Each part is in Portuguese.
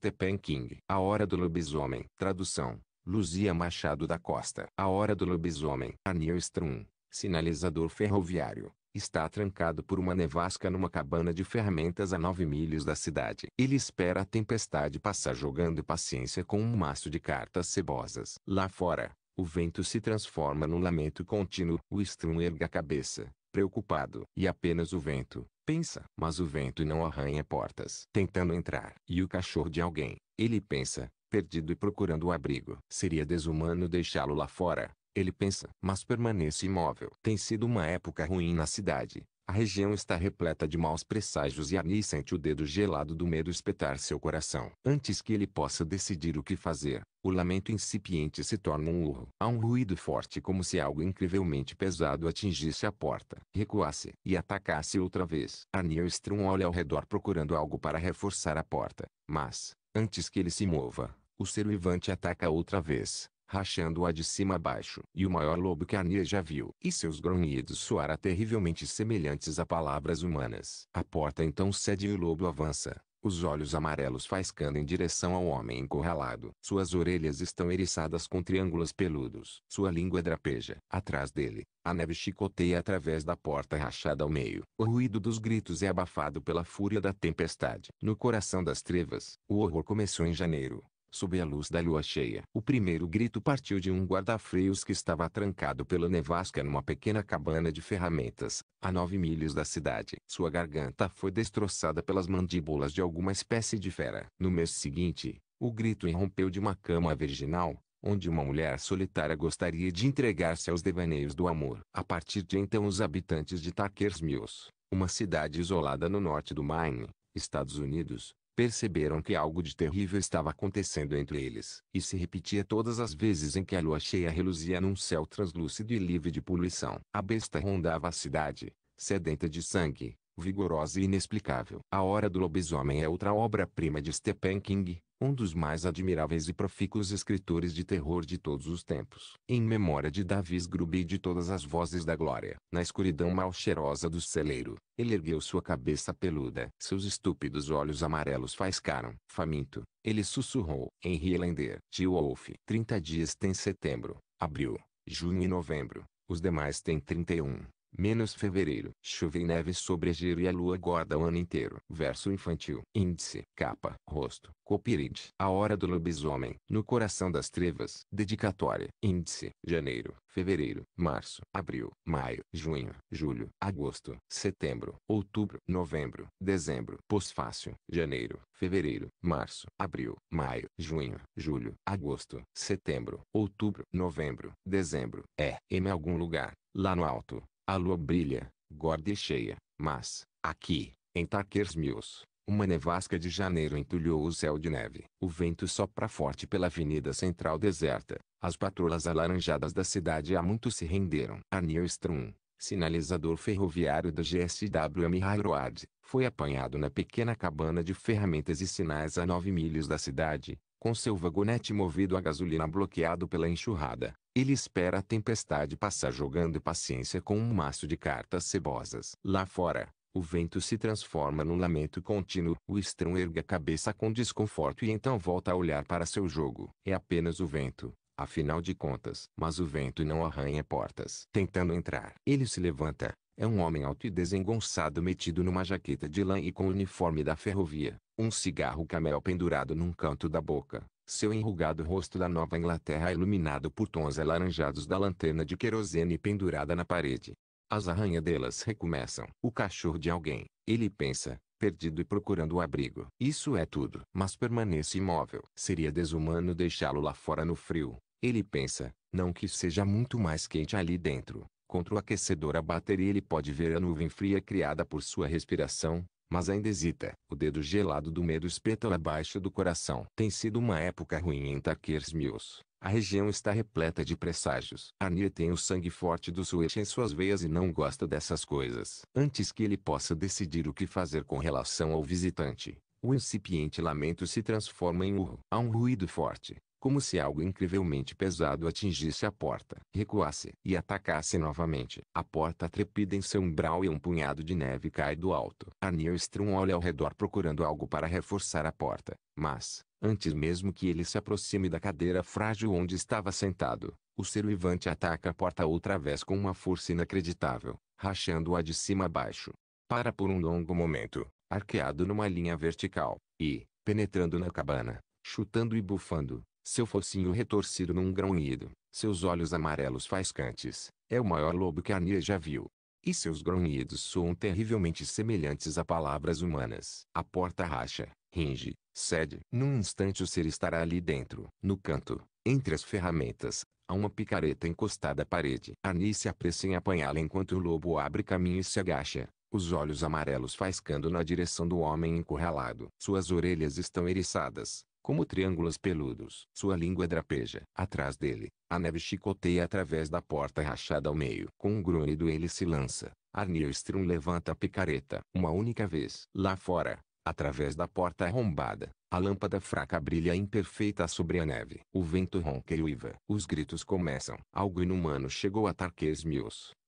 Stephen King. A Hora do Lobisomem. Tradução. Luzia Machado da Costa. A Hora do Lobisomem. Aniel Strum. Sinalizador ferroviário. Está trancado por uma nevasca numa cabana de ferramentas a nove milhas da cidade. Ele espera a tempestade passar jogando paciência com um maço de cartas cebosas. Lá fora, o vento se transforma num lamento contínuo. O Strum erga a cabeça, preocupado. E apenas o vento, pensa. Mas o vento não arranha portas. Tentando entrar. E o cachorro de alguém, ele pensa, perdido e procurando o abrigo. Seria desumano deixá-lo lá fora, ele pensa. Mas permanece imóvel. Tem sido uma época ruim na cidade. A região está repleta de maus presságios e Annie sente o dedo gelado do medo espetar seu coração. Antes que ele possa decidir o que fazer, o lamento incipiente se torna um urro. Há um ruído forte como se algo incrivelmente pesado atingisse a porta, recuasse e atacasse outra vez. Arnelstrom olha ao redor procurando algo para reforçar a porta, mas, antes que ele se mova, o servante ataca outra vez, rachando-a de cima a baixo. E o maior lobo que Arnia já viu. E seus grunhidos soaram terrivelmente semelhantes a palavras humanas. A porta então cede e o lobo avança, os olhos amarelos faiscando em direção ao homem encurralado. Suas orelhas estão eriçadas com triângulos peludos. Sua língua drapeja. Atrás dele, a neve chicoteia através da porta rachada ao meio. O ruído dos gritos é abafado pela fúria da tempestade. No coração das trevas, o horror começou em janeiro. Sob a luz da lua cheia, o primeiro grito partiu de um guarda-freios que estava trancado pela nevasca numa pequena cabana de ferramentas, a nove milhas da cidade. Sua garganta foi destroçada pelas mandíbulas de alguma espécie de fera. No mês seguinte, o grito irrompeu de uma cama virginal, onde uma mulher solitária gostaria de entregar-se aos devaneios do amor. A partir de então os habitantes de Tuckers Mills, uma cidade isolada no norte do Maine, Estados Unidos, perceberam que algo de terrível estava acontecendo entre eles, e se repetia todas as vezes em que a lua cheia reluzia num céu translúcido e livre de poluição. A besta rondava a cidade, sedenta de sangue, vigorosa e inexplicável. A Hora do Lobisomem é outra obra-prima de Stephen King, um dos mais admiráveis e profícuos escritores de terror de todos os tempos. Em memória de Davis Grubi e de todas as vozes da glória, na escuridão mal cheirosa do celeiro, ele ergueu sua cabeça peluda. Seus estúpidos olhos amarelos faiscaram. Faminto, ele sussurrou. Henry Lender. Tio Wolf. 30 dias tem setembro, abril, junho e novembro. Os demais têm 31. Menos fevereiro. chuva e neve sobre giro e a lua gorda o ano inteiro. Verso infantil. Índice. Capa. Rosto. Copirinte. A hora do lobisomem. No coração das trevas. Dedicatória. Índice. Janeiro. Fevereiro. Março. Abril. Maio. Junho. Julho. Agosto. Setembro. Outubro. Novembro. Dezembro. Pós-fácil. Janeiro. Fevereiro. Março. Abril. Maio. Junho. Julho. Agosto. Setembro. Outubro. Novembro. Dezembro. É. Em algum lugar. Lá no alto. A lua brilha, gorda e cheia, mas, aqui, em Tarkers Mills, uma nevasca de janeiro entulhou o céu de neve. O vento sopra forte pela avenida central deserta. As patrulhas alaranjadas da cidade há muito se renderam. Arnil Strum, sinalizador ferroviário da GSWM Railroad, foi apanhado na pequena cabana de ferramentas e sinais a nove milhas da cidade, com seu vagonete movido a gasolina bloqueado pela enxurrada. Ele espera a tempestade passar jogando paciência com um maço de cartas cebosas. Lá fora, o vento se transforma num lamento contínuo. O estrão ergue a cabeça com desconforto e então volta a olhar para seu jogo. É apenas o vento, afinal de contas. Mas o vento não arranha portas. Tentando entrar, ele se levanta. É um homem alto e desengonçado metido numa jaqueta de lã e com o uniforme da ferrovia. Um cigarro camel pendurado num canto da boca seu enrugado rosto da Nova Inglaterra iluminado por tons alaranjados da lanterna de querosene pendurada na parede. As arranhadelas recomeçam. O cachorro de alguém, ele pensa, perdido e procurando o abrigo. Isso é tudo. Mas permanece imóvel. Seria desumano deixá-lo lá fora no frio. Ele pensa, não que seja muito mais quente ali dentro. Contra o aquecedor a bateria ele pode ver a nuvem fria criada por sua respiração, mas ainda hesita. O dedo gelado do medo espeta abaixo do coração. Tem sido uma época ruim em Takers Mills. A região está repleta de presságios. Arnie tem o sangue forte do Switch em suas veias e não gosta dessas coisas. Antes que ele possa decidir o que fazer com relação ao visitante, o incipiente lamento se transforma em urro. Há um ruído forte como se algo incrivelmente pesado atingisse a porta, recuasse e atacasse novamente. A porta trepida em seu umbral e um punhado de neve cai do alto. A Nilstrom olha ao redor procurando algo para reforçar a porta, mas, antes mesmo que ele se aproxime da cadeira frágil onde estava sentado, o vivante ataca a porta outra vez com uma força inacreditável, rachando-a de cima a baixo. Para por um longo momento, arqueado numa linha vertical, e, penetrando na cabana, chutando e bufando, seu focinho retorcido num grunhido, seus olhos amarelos faiscantes, é o maior lobo que a Nia já viu. E seus grunhidos soam terrivelmente semelhantes a palavras humanas. A porta racha, ringe, cede. Num instante o ser estará ali dentro. No canto, entre as ferramentas, a uma picareta encostada à parede. Ani se apressa em apanhá-la enquanto o lobo abre caminho e se agacha, os olhos amarelos faiscando na direção do homem encurralado. Suas orelhas estão eriçadas, como triângulos peludos, sua língua drapeja. Atrás dele, a neve chicoteia através da porta rachada ao meio. Com um grunhido ele se lança. Arnirstrom levanta a picareta. Uma única vez. Lá fora, através da porta arrombada, a lâmpada fraca brilha imperfeita sobre a neve. O vento ronca e uiva. Os gritos começam. Algo inumano chegou a Tarques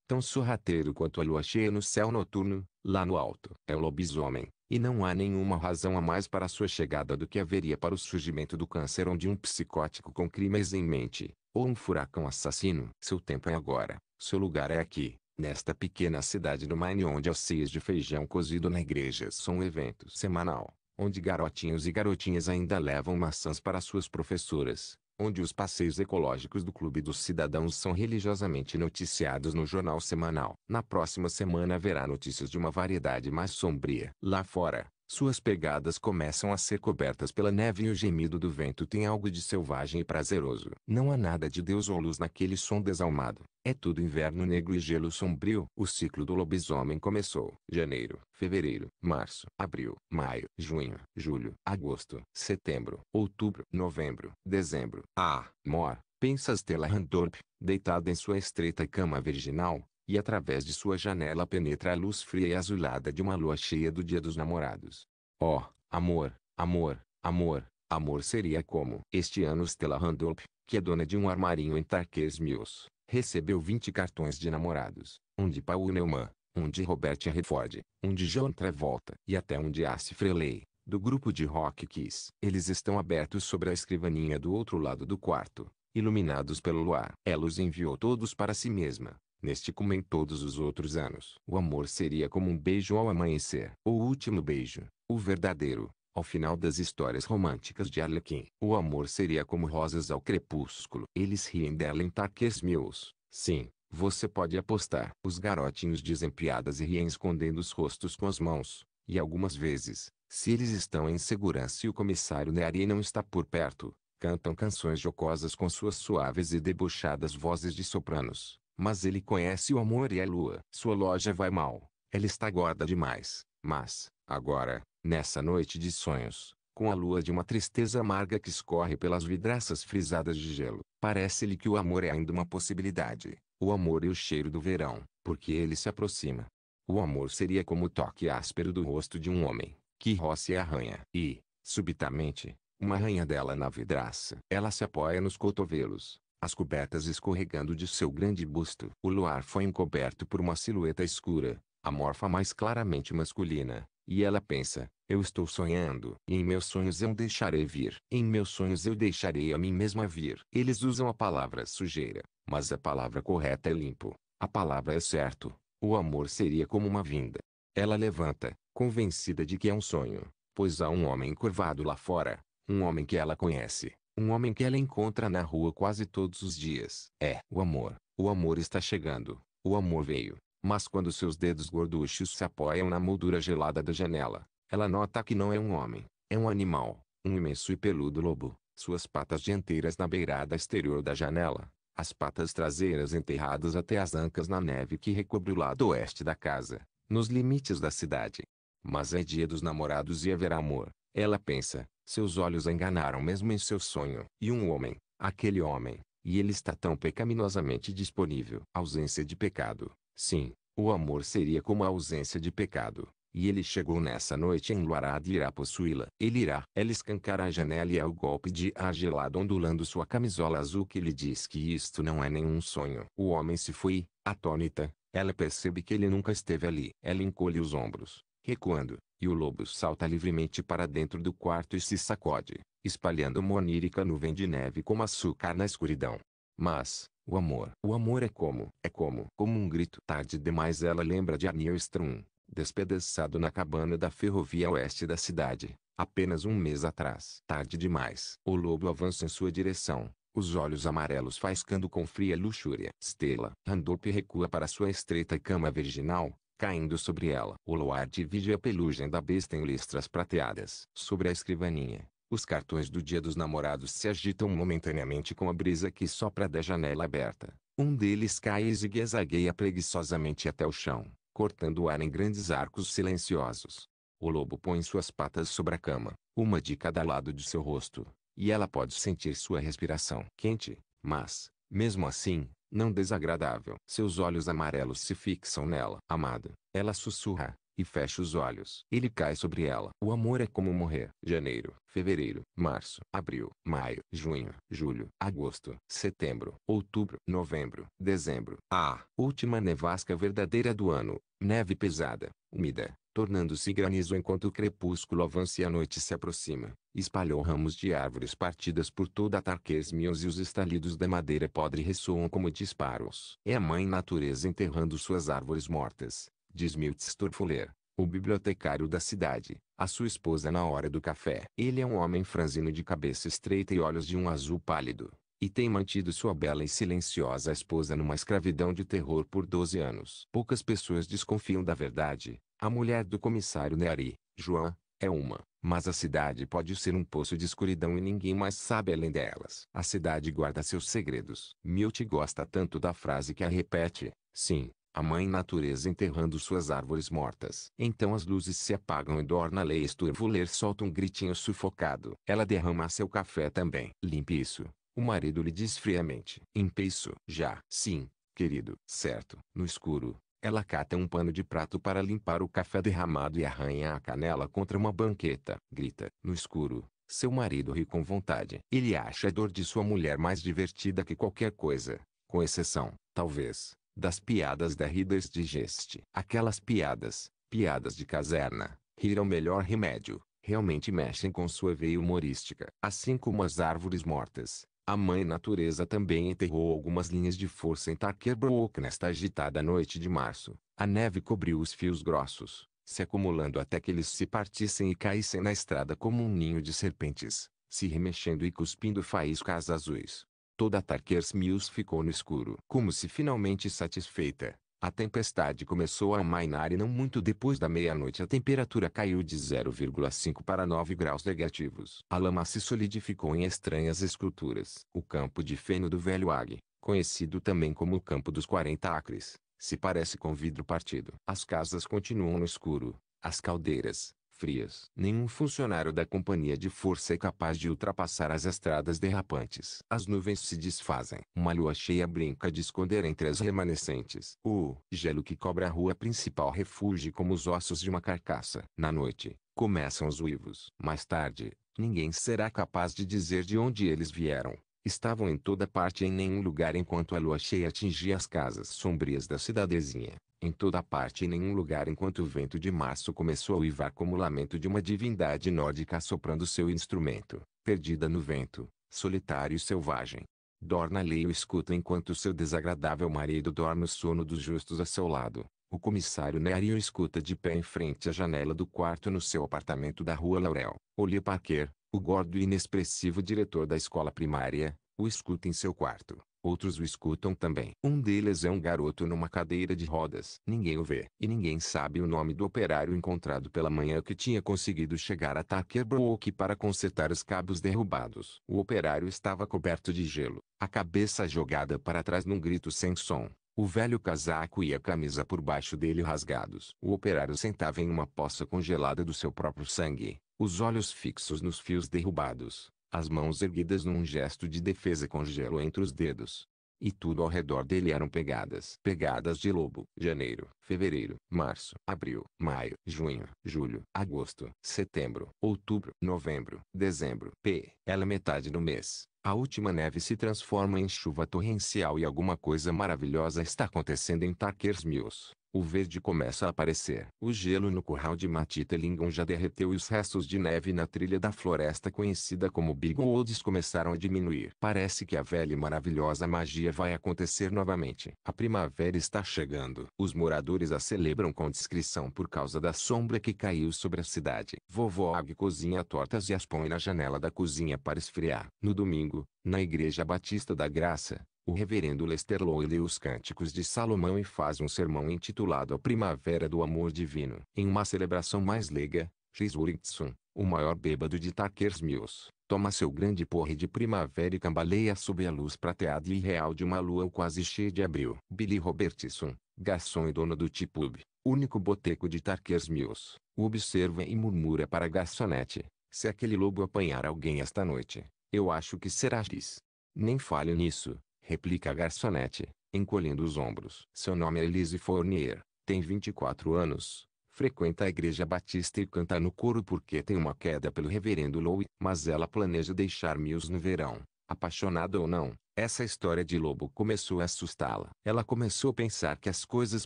tão sorrateiro quanto a lua cheia no céu noturno, lá no alto. É o lobisomem, e não há nenhuma razão a mais para sua chegada do que haveria para o surgimento do câncer ou de um psicótico com crimes em mente, ou um furacão assassino. Seu tempo é agora, seu lugar é aqui, nesta pequena cidade do Maine onde alceias de feijão cozido na igreja são um evento semanal, onde garotinhos e garotinhas ainda levam maçãs para suas professoras, onde os passeios ecológicos do Clube dos Cidadãos são religiosamente noticiados no jornal semanal. Na próxima semana haverá notícias de uma variedade mais sombria. Lá fora, suas pegadas começam a ser cobertas pela neve e o gemido do vento tem algo de selvagem e prazeroso. Não há nada de Deus ou luz naquele som desalmado. É tudo inverno negro e gelo sombrio. O ciclo do lobisomem começou. Janeiro, fevereiro, março, abril, maio, junho, julho, agosto, setembro, outubro, novembro, dezembro. Ah, mor, pensas Stella Randorp, deitada em sua estreita cama virginal, e através de sua janela penetra a luz fria e azulada de uma lua cheia do dia dos namorados. Oh, amor, amor, amor, amor seria como este ano Stella Randolph, que é dona de um armarinho em Tarquês Mills, recebeu 20 cartões de namorados, um de Paul Neumann, um de Robert Redford, um de John Travolta e até um de Ace Frehley, do grupo de rock Kiss. Eles estão abertos sobre a escrivaninha do outro lado do quarto, iluminados pelo luar. Ela os enviou todos para si mesma, neste como em todos os outros anos. O amor seria como um beijo ao amanhecer. O último beijo, o verdadeiro, ao final das histórias românticas de Arlequim. O amor seria como rosas ao crepúsculo. Eles riem dela em taques meus. Sim, você pode apostar. Os garotinhos dizem piadas e riem escondendo os rostos com as mãos. E algumas vezes, se eles estão em segurança e o comissário Neari não está por perto, cantam canções jocosas com suas suaves e debochadas vozes de sopranos. Mas ele conhece o amor e a lua. Sua loja vai mal. Ela está gorda demais. Mas, agora, nessa noite de sonhos, com a lua de uma tristeza amarga que escorre pelas vidraças frisadas de gelo, parece-lhe que o amor é ainda uma possibilidade. O amor e o cheiro do verão, porque ele se aproxima. O amor seria como o toque áspero do rosto de um homem, que roça e arranha. E, subitamente, uma arranha dela na vidraça. Ela se apoia nos cotovelos, as cobertas escorregando de seu grande busto. O luar foi encoberto por uma silhueta escura, amorfa mais claramente masculina, e ela pensa, eu estou sonhando. Em meus sonhos eu deixarei vir. Em meus sonhos eu deixarei a mim mesma vir. Eles usam a palavra sujeira, mas a palavra correta é limpo. A palavra é certo. O amor seria como uma vinda. Ela levanta, convencida de que é um sonho, pois há um homem curvado lá fora, um homem que ela conhece, um homem que ela encontra na rua quase todos os dias. É o amor. O amor está chegando. O amor veio. Mas quando seus dedos gorduchos se apoiam na moldura gelada da janela, ela nota que não é um homem, é um animal, um imenso e peludo lobo, suas patas dianteiras na beirada exterior da janela, as patas traseiras enterradas até as ancas na neve que recobre o lado oeste da casa, nos limites da cidade. Mas é dia dos namorados e haverá amor, ela pensa, seus olhos enganaram mesmo em seu sonho. E um homem, aquele homem, e ele está tão pecaminosamente disponível. Ausência de pecado. Sim, o amor seria como a ausência de pecado. E ele chegou nessa noite enluarado e irá possuí-la. Ele irá. Ela escancara a janela e ao é golpe de ar gelado ondulando sua camisola azul que lhe diz que isto não é nenhum sonho. O homem se foi, atônita. Ela percebe que ele nunca esteve ali. Ela encolhe os ombros, recuando, e o lobo salta livremente para dentro do quarto e se sacode, espalhando uma onírica nuvem de neve como açúcar na escuridão. Mas, o amor, o amor é como, é como, como um grito. Tarde demais ela lembra de Arniel Strum, despedaçado na cabana da ferrovia oeste da cidade, apenas um mês atrás. Tarde demais. O lobo avança em sua direção, os olhos amarelos faiscando com fria luxúria. Stella, Randolph recua para sua estreita cama virginal, Caindo sobre ela, o luar divide é a pelugem da besta em listras prateadas. Sobre a escrivaninha, os cartões do dia dos namorados se agitam momentaneamente com a brisa que sopra da janela aberta. Um deles cai e zigue-zagueia preguiçosamente até o chão, cortando o ar em grandes arcos silenciosos. O lobo põe suas patas sobre a cama, uma de cada lado de seu rosto, e ela pode sentir sua respiração quente, mas, mesmo assim, não desagradável. Seus olhos amarelos se fixam nela. amada. ela sussurra, e fecha os olhos. Ele cai sobre ela. O amor é como morrer. Janeiro, fevereiro, março, abril, maio, junho, julho, agosto, setembro, outubro, novembro, dezembro. A última nevasca verdadeira do ano. Neve pesada, úmida, tornando-se granizo enquanto o crepúsculo avança e a noite se aproxima. Espalhou ramos de árvores partidas por toda a Tarquesmios e os estalidos da madeira podre ressoam como disparos. É a mãe natureza enterrando suas árvores mortas, diz Miltz Fuller, o bibliotecário da cidade, a sua esposa na hora do café. Ele é um homem franzino de cabeça estreita e olhos de um azul pálido, e tem mantido sua bela e silenciosa esposa numa escravidão de terror por 12 anos. Poucas pessoas desconfiam da verdade, a mulher do comissário Neari, João, é uma, mas a cidade pode ser um poço de escuridão e ninguém mais sabe além delas. A cidade guarda seus segredos. Milt gosta tanto da frase que a repete, sim, a mãe natureza enterrando suas árvores mortas. Então as luzes se apagam e Dorna Lei Sturvuler solta um gritinho sufocado. Ela derrama seu café também. Limpe isso. O marido lhe diz friamente. Empe isso. Já. Sim, querido. Certo. No escuro, ela cata um pano de prato para limpar o café derramado e arranha a canela contra uma banqueta. Grita. No escuro, seu marido ri com vontade. Ele acha a dor de sua mulher mais divertida que qualquer coisa, com exceção, talvez, das piadas da de geste. Aquelas piadas, piadas de caserna, rir é o melhor remédio, realmente mexem com sua veia humorística. Assim como as árvores mortas, a mãe natureza também enterrou algumas linhas de força em Tarquerbrook nesta agitada noite de março. A neve cobriu os fios grossos, se acumulando até que eles se partissem e caíssem na estrada como um ninho de serpentes, se remexendo e cuspindo faíscas azuis. Toda Tarquers Mills ficou no escuro, como se finalmente satisfeita, a tempestade começou a amainar e não muito depois da meia-noite a temperatura caiu de 0,5 para 9 graus negativos. A lama se solidificou em estranhas esculturas. O campo de feno do velho Ague, conhecido também como o campo dos 40 acres, se parece com vidro partido. As casas continuam no escuro, as caldeiras, frias. Nenhum funcionário da companhia de força é capaz de ultrapassar as estradas derrapantes. As nuvens se desfazem. Uma lua cheia brinca de esconder entre as remanescentes. O gelo que cobre a rua principal refuge como os ossos de uma carcaça. Na noite, começam os uivos. Mais tarde, ninguém será capaz de dizer de onde eles vieram. Estavam em toda parte e em nenhum lugar enquanto a lua cheia atingia as casas sombrias da cidadezinha em toda parte e nenhum lugar enquanto o vento de março começou a uivar como o lamento de uma divindade nórdica soprando seu instrumento, perdida no vento, solitário e selvagem. Dorna lê o escuta enquanto seu desagradável marido dorme o sono dos justos a seu lado. O comissário Nerio escuta de pé em frente à janela do quarto no seu apartamento da rua Laurel. Olhe Parker, o gordo e inexpressivo diretor da escola primária, o escuta em seu quarto. Outros o escutam também. Um deles é um garoto numa cadeira de rodas. Ninguém o vê. E ninguém sabe o nome do operário encontrado pela manhã que tinha conseguido chegar a Tuckerbrook para consertar os cabos derrubados. O operário estava coberto de gelo, a cabeça jogada para trás num grito sem som. O velho casaco e a camisa por baixo dele rasgados. O operário sentava em uma poça congelada do seu próprio sangue, os olhos fixos nos fios derrubados as mãos erguidas num gesto de defesa com gelo entre os dedos. E tudo ao redor dele eram pegadas. Pegadas de lobo. Janeiro, fevereiro, março, abril, maio, junho, julho, agosto, setembro, outubro, novembro, dezembro. P. Ela é metade do mês. A última neve se transforma em chuva torrencial e alguma coisa maravilhosa está acontecendo em Tarkers Mills. O verde começa a aparecer. O gelo no curral de Matita Lingon já derreteu e os restos de neve na trilha da floresta conhecida como Bigwoods começaram a diminuir. Parece que a velha e maravilhosa magia vai acontecer novamente. A primavera está chegando. Os moradores a celebram com discrição por causa da sombra que caiu sobre a cidade. Vovó Águia cozinha tortas e as põe na janela da cozinha para esfriar. No domingo, na Igreja Batista da Graça, o reverendo Lester Lowe lê os Cânticos de Salomão e faz um sermão intitulado A Primavera do Amor Divino. Em uma celebração mais leiga, Wurinson, o maior bêbado de Takers Mills, toma seu grande porre de primavera e cambaleia sob a luz prateada e real de uma lua quase cheia de abril. Billy Robertson, garçom e dono do Pub, único boteco de Takers Mills, observa e murmura para a garçonete. Se aquele lobo apanhar alguém esta noite, eu acho que será Chris. Nem fale nisso, replica a garçonete, encolhendo os ombros. Seu nome é Elise Fournier, tem 24 anos, frequenta a igreja batista e canta no coro porque tem uma queda pelo reverendo Louie, mas ela planeja deixar Mills no verão. Apaixonada ou não, essa história de Lobo começou a assustá-la. Ela começou a pensar que as coisas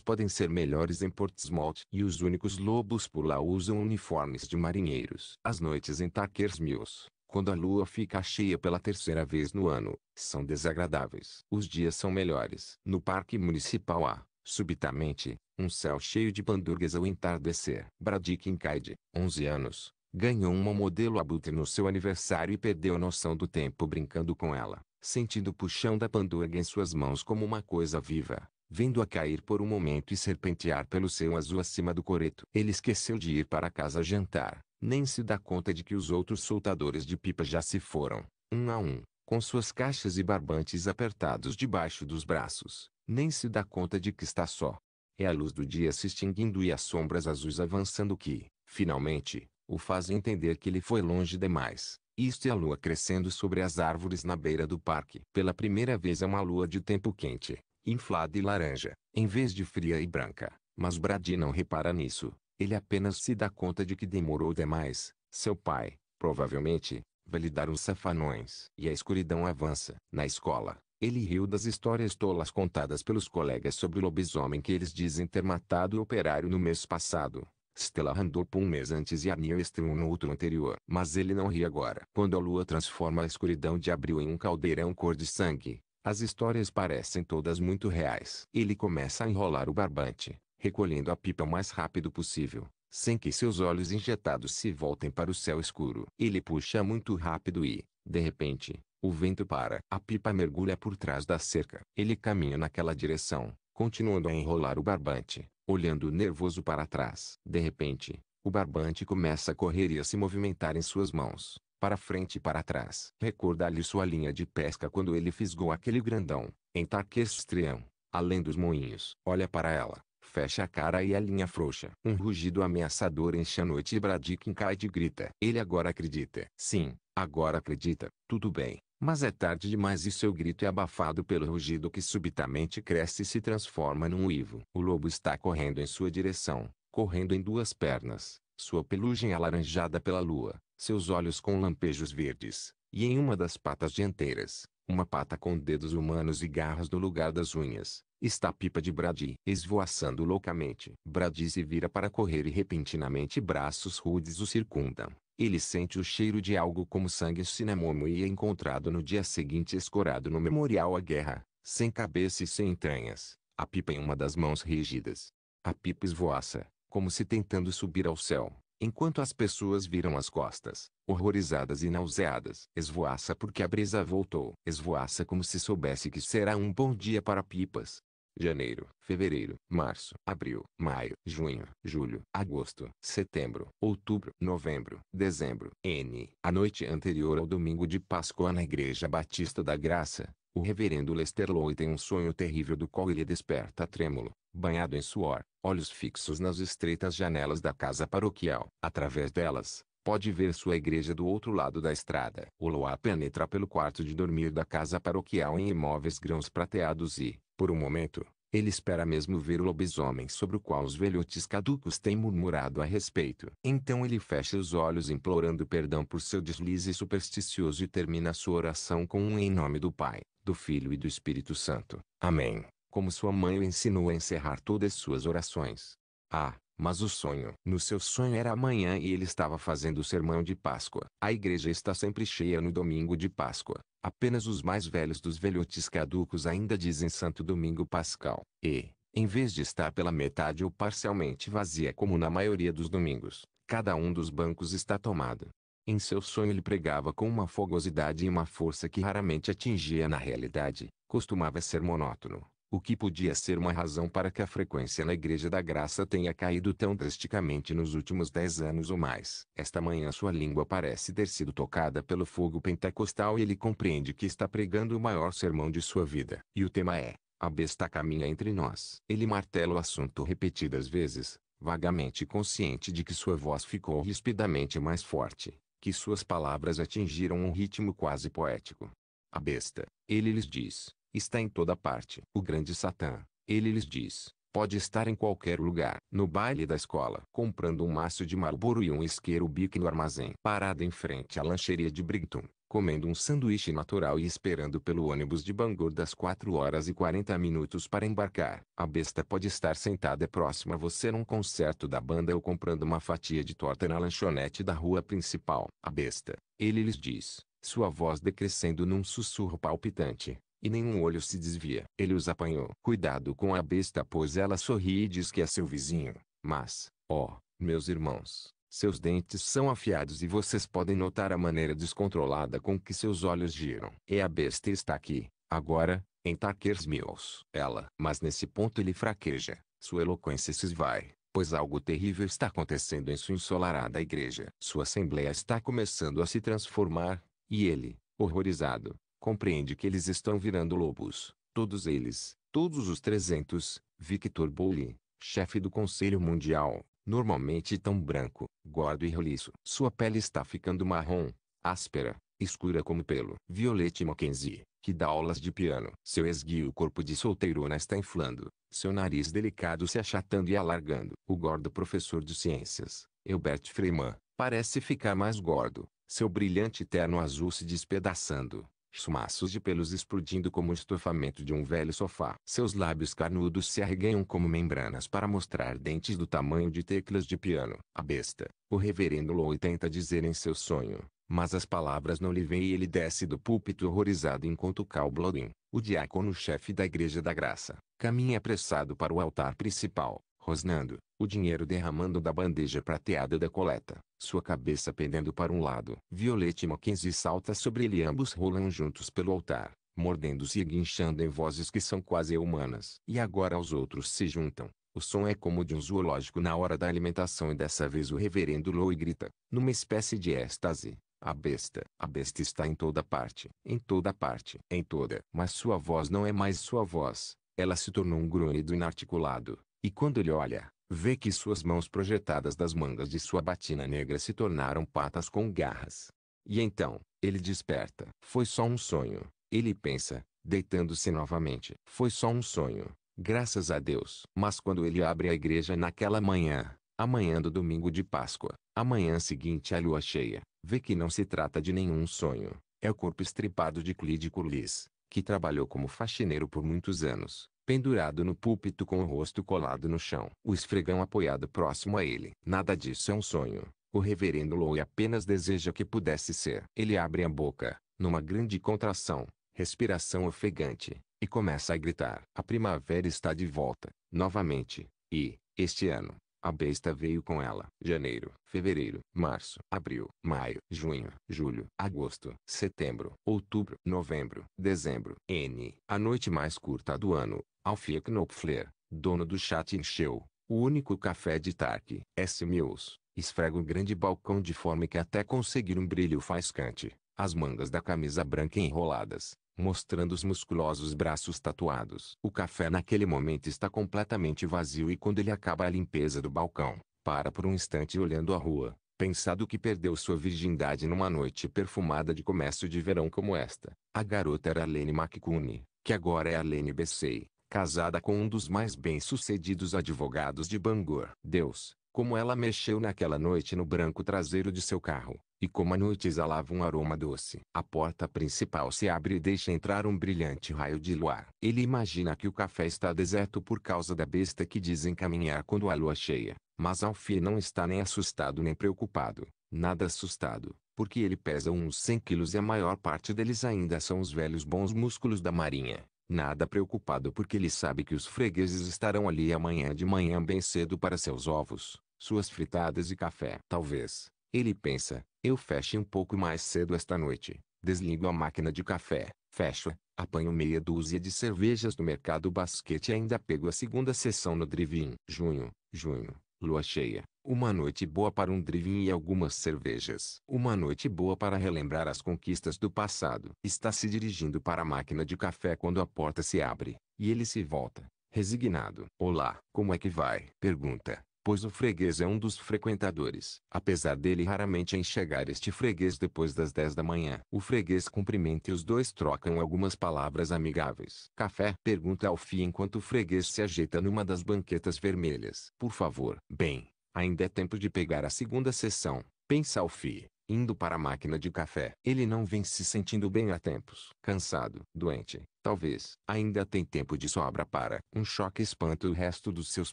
podem ser melhores em Portsmouth e os únicos lobos por lá usam uniformes de marinheiros. As noites em Tarkers Mills quando a lua fica cheia pela terceira vez no ano, são desagradáveis. Os dias são melhores. No Parque Municipal há, subitamente, um céu cheio de pandurgas ao entardecer. Bradick Incaide, 11 anos, ganhou uma modelo abutre no seu aniversário e perdeu a noção do tempo brincando com ela, sentindo o puxão da pandurga em suas mãos como uma coisa viva vendo-a cair por um momento e serpentear pelo céu azul acima do coreto. Ele esqueceu de ir para casa jantar, nem se dá conta de que os outros soltadores de pipa já se foram, um a um, com suas caixas e barbantes apertados debaixo dos braços, nem se dá conta de que está só. É a luz do dia se extinguindo e as sombras azuis avançando que, finalmente, o faz entender que ele foi longe demais. Isto é a lua crescendo sobre as árvores na beira do parque. Pela primeira vez é uma lua de tempo quente inflada e laranja, em vez de fria e branca. Mas Brady não repara nisso. Ele apenas se dá conta de que demorou demais. Seu pai, provavelmente, vai lhe dar uns safanões. E a escuridão avança. Na escola, ele riu das histórias tolas contadas pelos colegas sobre o lobisomem que eles dizem ter matado o operário no mês passado. Stella Randolph um mês antes e Arnil Estrum no outro anterior. Mas ele não ri agora. Quando a lua transforma a escuridão de abril em um caldeirão cor de sangue, as histórias parecem todas muito reais. Ele começa a enrolar o barbante, recolhendo a pipa o mais rápido possível, sem que seus olhos injetados se voltem para o céu escuro. Ele puxa muito rápido e, de repente, o vento para. A pipa mergulha por trás da cerca. Ele caminha naquela direção, continuando a enrolar o barbante, olhando nervoso para trás. De repente, o barbante começa a correr e a se movimentar em suas mãos para frente e para trás. Recorda-lhe sua linha de pesca quando ele fisgou aquele grandão, em Tarquestrião, além dos moinhos. Olha para ela, fecha a cara e a linha frouxa. Um rugido ameaçador enche a noite e Bradikin cai de grita. Ele agora acredita. Sim, agora acredita, tudo bem. Mas é tarde demais e seu grito é abafado pelo rugido que subitamente cresce e se transforma num uivo. O lobo está correndo em sua direção, correndo em duas pernas sua pelugem alaranjada pela lua, seus olhos com lampejos verdes, e em uma das patas dianteiras, uma pata com dedos humanos e garras no lugar das unhas, está a pipa de Brady esvoaçando loucamente. Brady se vira para correr e repentinamente braços rudes o circundam. Ele sente o cheiro de algo como sangue cinemomo e é encontrado no dia seguinte escorado no memorial à guerra, sem cabeça e sem entranhas, a pipa em uma das mãos rígidas. A pipa esvoaça, como se tentando subir ao céu, enquanto as pessoas viram as costas, horrorizadas e nauseadas. Esvoaça porque a brisa voltou. Esvoaça como se soubesse que será um bom dia para pipas. Janeiro, fevereiro, março, abril, maio, junho, julho, agosto, setembro, outubro, novembro, dezembro. N. A noite anterior ao domingo de Páscoa na Igreja Batista da Graça, o reverendo Lester Lowe tem um sonho terrível do qual ele desperta trêmulo, banhado em suor, olhos fixos nas estreitas janelas da casa paroquial. Através delas, pode ver sua igreja do outro lado da estrada. O Loa penetra pelo quarto de dormir da casa paroquial em imóveis grãos prateados e, por um momento, ele espera mesmo ver o lobisomem sobre o qual os velhotes caducos têm murmurado a respeito. Então ele fecha os olhos implorando perdão por seu deslize supersticioso e termina sua oração com um em nome do Pai, do Filho e do Espírito Santo. Amém. Como sua mãe o ensinou a encerrar todas suas orações. Ah, mas o sonho. No seu sonho era amanhã e ele estava fazendo o sermão de Páscoa. A igreja está sempre cheia no domingo de Páscoa. Apenas os mais velhos dos velhotes caducos ainda dizem Santo Domingo Pascal. E, em vez de estar pela metade ou parcialmente vazia como na maioria dos domingos, cada um dos bancos está tomado. Em seu sonho ele pregava com uma fogosidade e uma força que raramente atingia na realidade, costumava ser monótono o que podia ser uma razão para que a frequência na Igreja da Graça tenha caído tão drasticamente nos últimos dez anos ou mais. Esta manhã sua língua parece ter sido tocada pelo fogo pentecostal e ele compreende que está pregando o maior sermão de sua vida. E o tema é, a besta caminha entre nós. Ele martela o assunto repetidas vezes, vagamente consciente de que sua voz ficou rispidamente mais forte, que suas palavras atingiram um ritmo quase poético. A besta, ele lhes diz, Está em toda parte. O grande Satã, ele lhes diz, pode estar em qualquer lugar. No baile da escola, comprando um maço de Marlboro e um isqueiro bique no armazém. parada em frente à lancheria de Brigton, comendo um sanduíche natural e esperando pelo ônibus de Bangor das 4 horas e 40 minutos para embarcar. A besta pode estar sentada próxima a você num concerto da banda ou comprando uma fatia de torta na lanchonete da rua principal. A besta, ele lhes diz, sua voz decrescendo num sussurro palpitante e nenhum olho se desvia. Ele os apanhou. Cuidado com a besta pois ela sorri e diz que é seu vizinho. Mas, ó, oh, meus irmãos, seus dentes são afiados e vocês podem notar a maneira descontrolada com que seus olhos giram. E a besta está aqui, agora, em Tucker's Mills. Ela. Mas nesse ponto ele fraqueja. Sua eloquência se esvai pois algo terrível está acontecendo em sua ensolarada igreja. Sua assembleia está começando a se transformar, e ele, horrorizado, Compreende que eles estão virando lobos, todos eles, todos os 300, Victor Bouli, chefe do Conselho Mundial, normalmente tão branco, gordo e roliço. Sua pele está ficando marrom, áspera, escura como pelo. Violete Mackenzie, que dá aulas de piano. Seu esguio corpo de solteirona está inflando, seu nariz delicado se achatando e alargando. O gordo professor de ciências, Elbert Freeman, parece ficar mais gordo, seu brilhante terno azul se despedaçando. Sumaços de pelos explodindo como o estofamento de um velho sofá. Seus lábios carnudos se arreganham como membranas para mostrar dentes do tamanho de teclas de piano. A besta, o reverendo Lowe tenta dizer em seu sonho, mas as palavras não lhe vêm e ele desce do púlpito horrorizado enquanto Cal Blodin, o diácono-chefe da Igreja da Graça, caminha apressado para o altar principal, rosnando, o dinheiro derramando da bandeja prateada da coleta sua cabeça pendendo para um lado. Violet e Mackenzie salta sobre ele e ambos rolam juntos pelo altar, mordendo-se e guinchando em vozes que são quase humanas. E agora os outros se juntam. O som é como de um zoológico na hora da alimentação e dessa vez o reverendo Lowe grita, numa espécie de êxtase. A besta. A besta está em toda parte. Em toda parte. Em toda. Mas sua voz não é mais sua voz. Ela se tornou um grunhido inarticulado. E quando ele olha, Vê que suas mãos projetadas das mangas de sua batina negra se tornaram patas com garras. E então, ele desperta. Foi só um sonho, ele pensa, deitando-se novamente. Foi só um sonho, graças a Deus. Mas quando ele abre a igreja naquela manhã, amanhã do domingo de Páscoa, amanhã seguinte à lua cheia, vê que não se trata de nenhum sonho. É o corpo estripado de Clíde Curlis, que trabalhou como faxineiro por muitos anos, pendurado no púlpito com o rosto colado no chão, o esfregão apoiado próximo a ele. Nada disso é um sonho. O reverendo Lowe apenas deseja que pudesse ser. Ele abre a boca, numa grande contração, respiração ofegante, e começa a gritar. A primavera está de volta, novamente, e, este ano, a besta veio com ela. Janeiro, fevereiro, março, abril, maio, junho, julho, agosto, setembro, outubro, novembro, dezembro. N. A noite mais curta do ano. Alfie Knopfler, dono do chat encheu. O único café de Tark. S. Mills. Esfrega o um grande balcão de forma que até conseguir um brilho faiscante. As mangas da camisa branca enroladas, mostrando os musculosos braços tatuados. O café naquele momento está completamente vazio e quando ele acaba a limpeza do balcão, para por um instante olhando a rua, pensado que perdeu sua virgindade numa noite perfumada de comércio de verão como esta. A garota era Lene McCune, que agora é a Lene Bessey, casada com um dos mais bem-sucedidos advogados de Bangor. Deus, como ela mexeu naquela noite no branco traseiro de seu carro, e como a noite exalava um aroma doce. A porta principal se abre e deixa entrar um brilhante raio de luar. Ele imagina que o café está deserto por causa da besta que dizem caminhar quando a lua cheia, mas Alfie não está nem assustado nem preocupado, nada assustado. Porque ele pesa uns 100 quilos e a maior parte deles ainda são os velhos bons músculos da marinha. Nada preocupado porque ele sabe que os fregueses estarão ali amanhã de manhã bem cedo para seus ovos suas fritadas e café. Talvez, ele pensa, eu feche um pouco mais cedo esta noite, desligo a máquina de café, fecho, apanho meia dúzia de cervejas do mercado basquete e ainda pego a segunda sessão no drivin. Junho, junho, lua cheia. Uma noite boa para um drivin e algumas cervejas. Uma noite boa para relembrar as conquistas do passado. Está se dirigindo para a máquina de café quando a porta se abre, e ele se volta, resignado. Olá, como é que vai? Pergunta pois o freguês é um dos frequentadores. Apesar dele raramente enxergar este freguês depois das 10 da manhã. O freguês cumprimenta e os dois trocam algumas palavras amigáveis. Café? Pergunta ao Fi enquanto o freguês se ajeita numa das banquetas vermelhas. Por favor. Bem, ainda é tempo de pegar a segunda sessão. Pensa ao Fi indo para a máquina de café. Ele não vem se sentindo bem há tempos. Cansado, doente, talvez, ainda tem tempo de sobra para. Um choque espanta o resto dos seus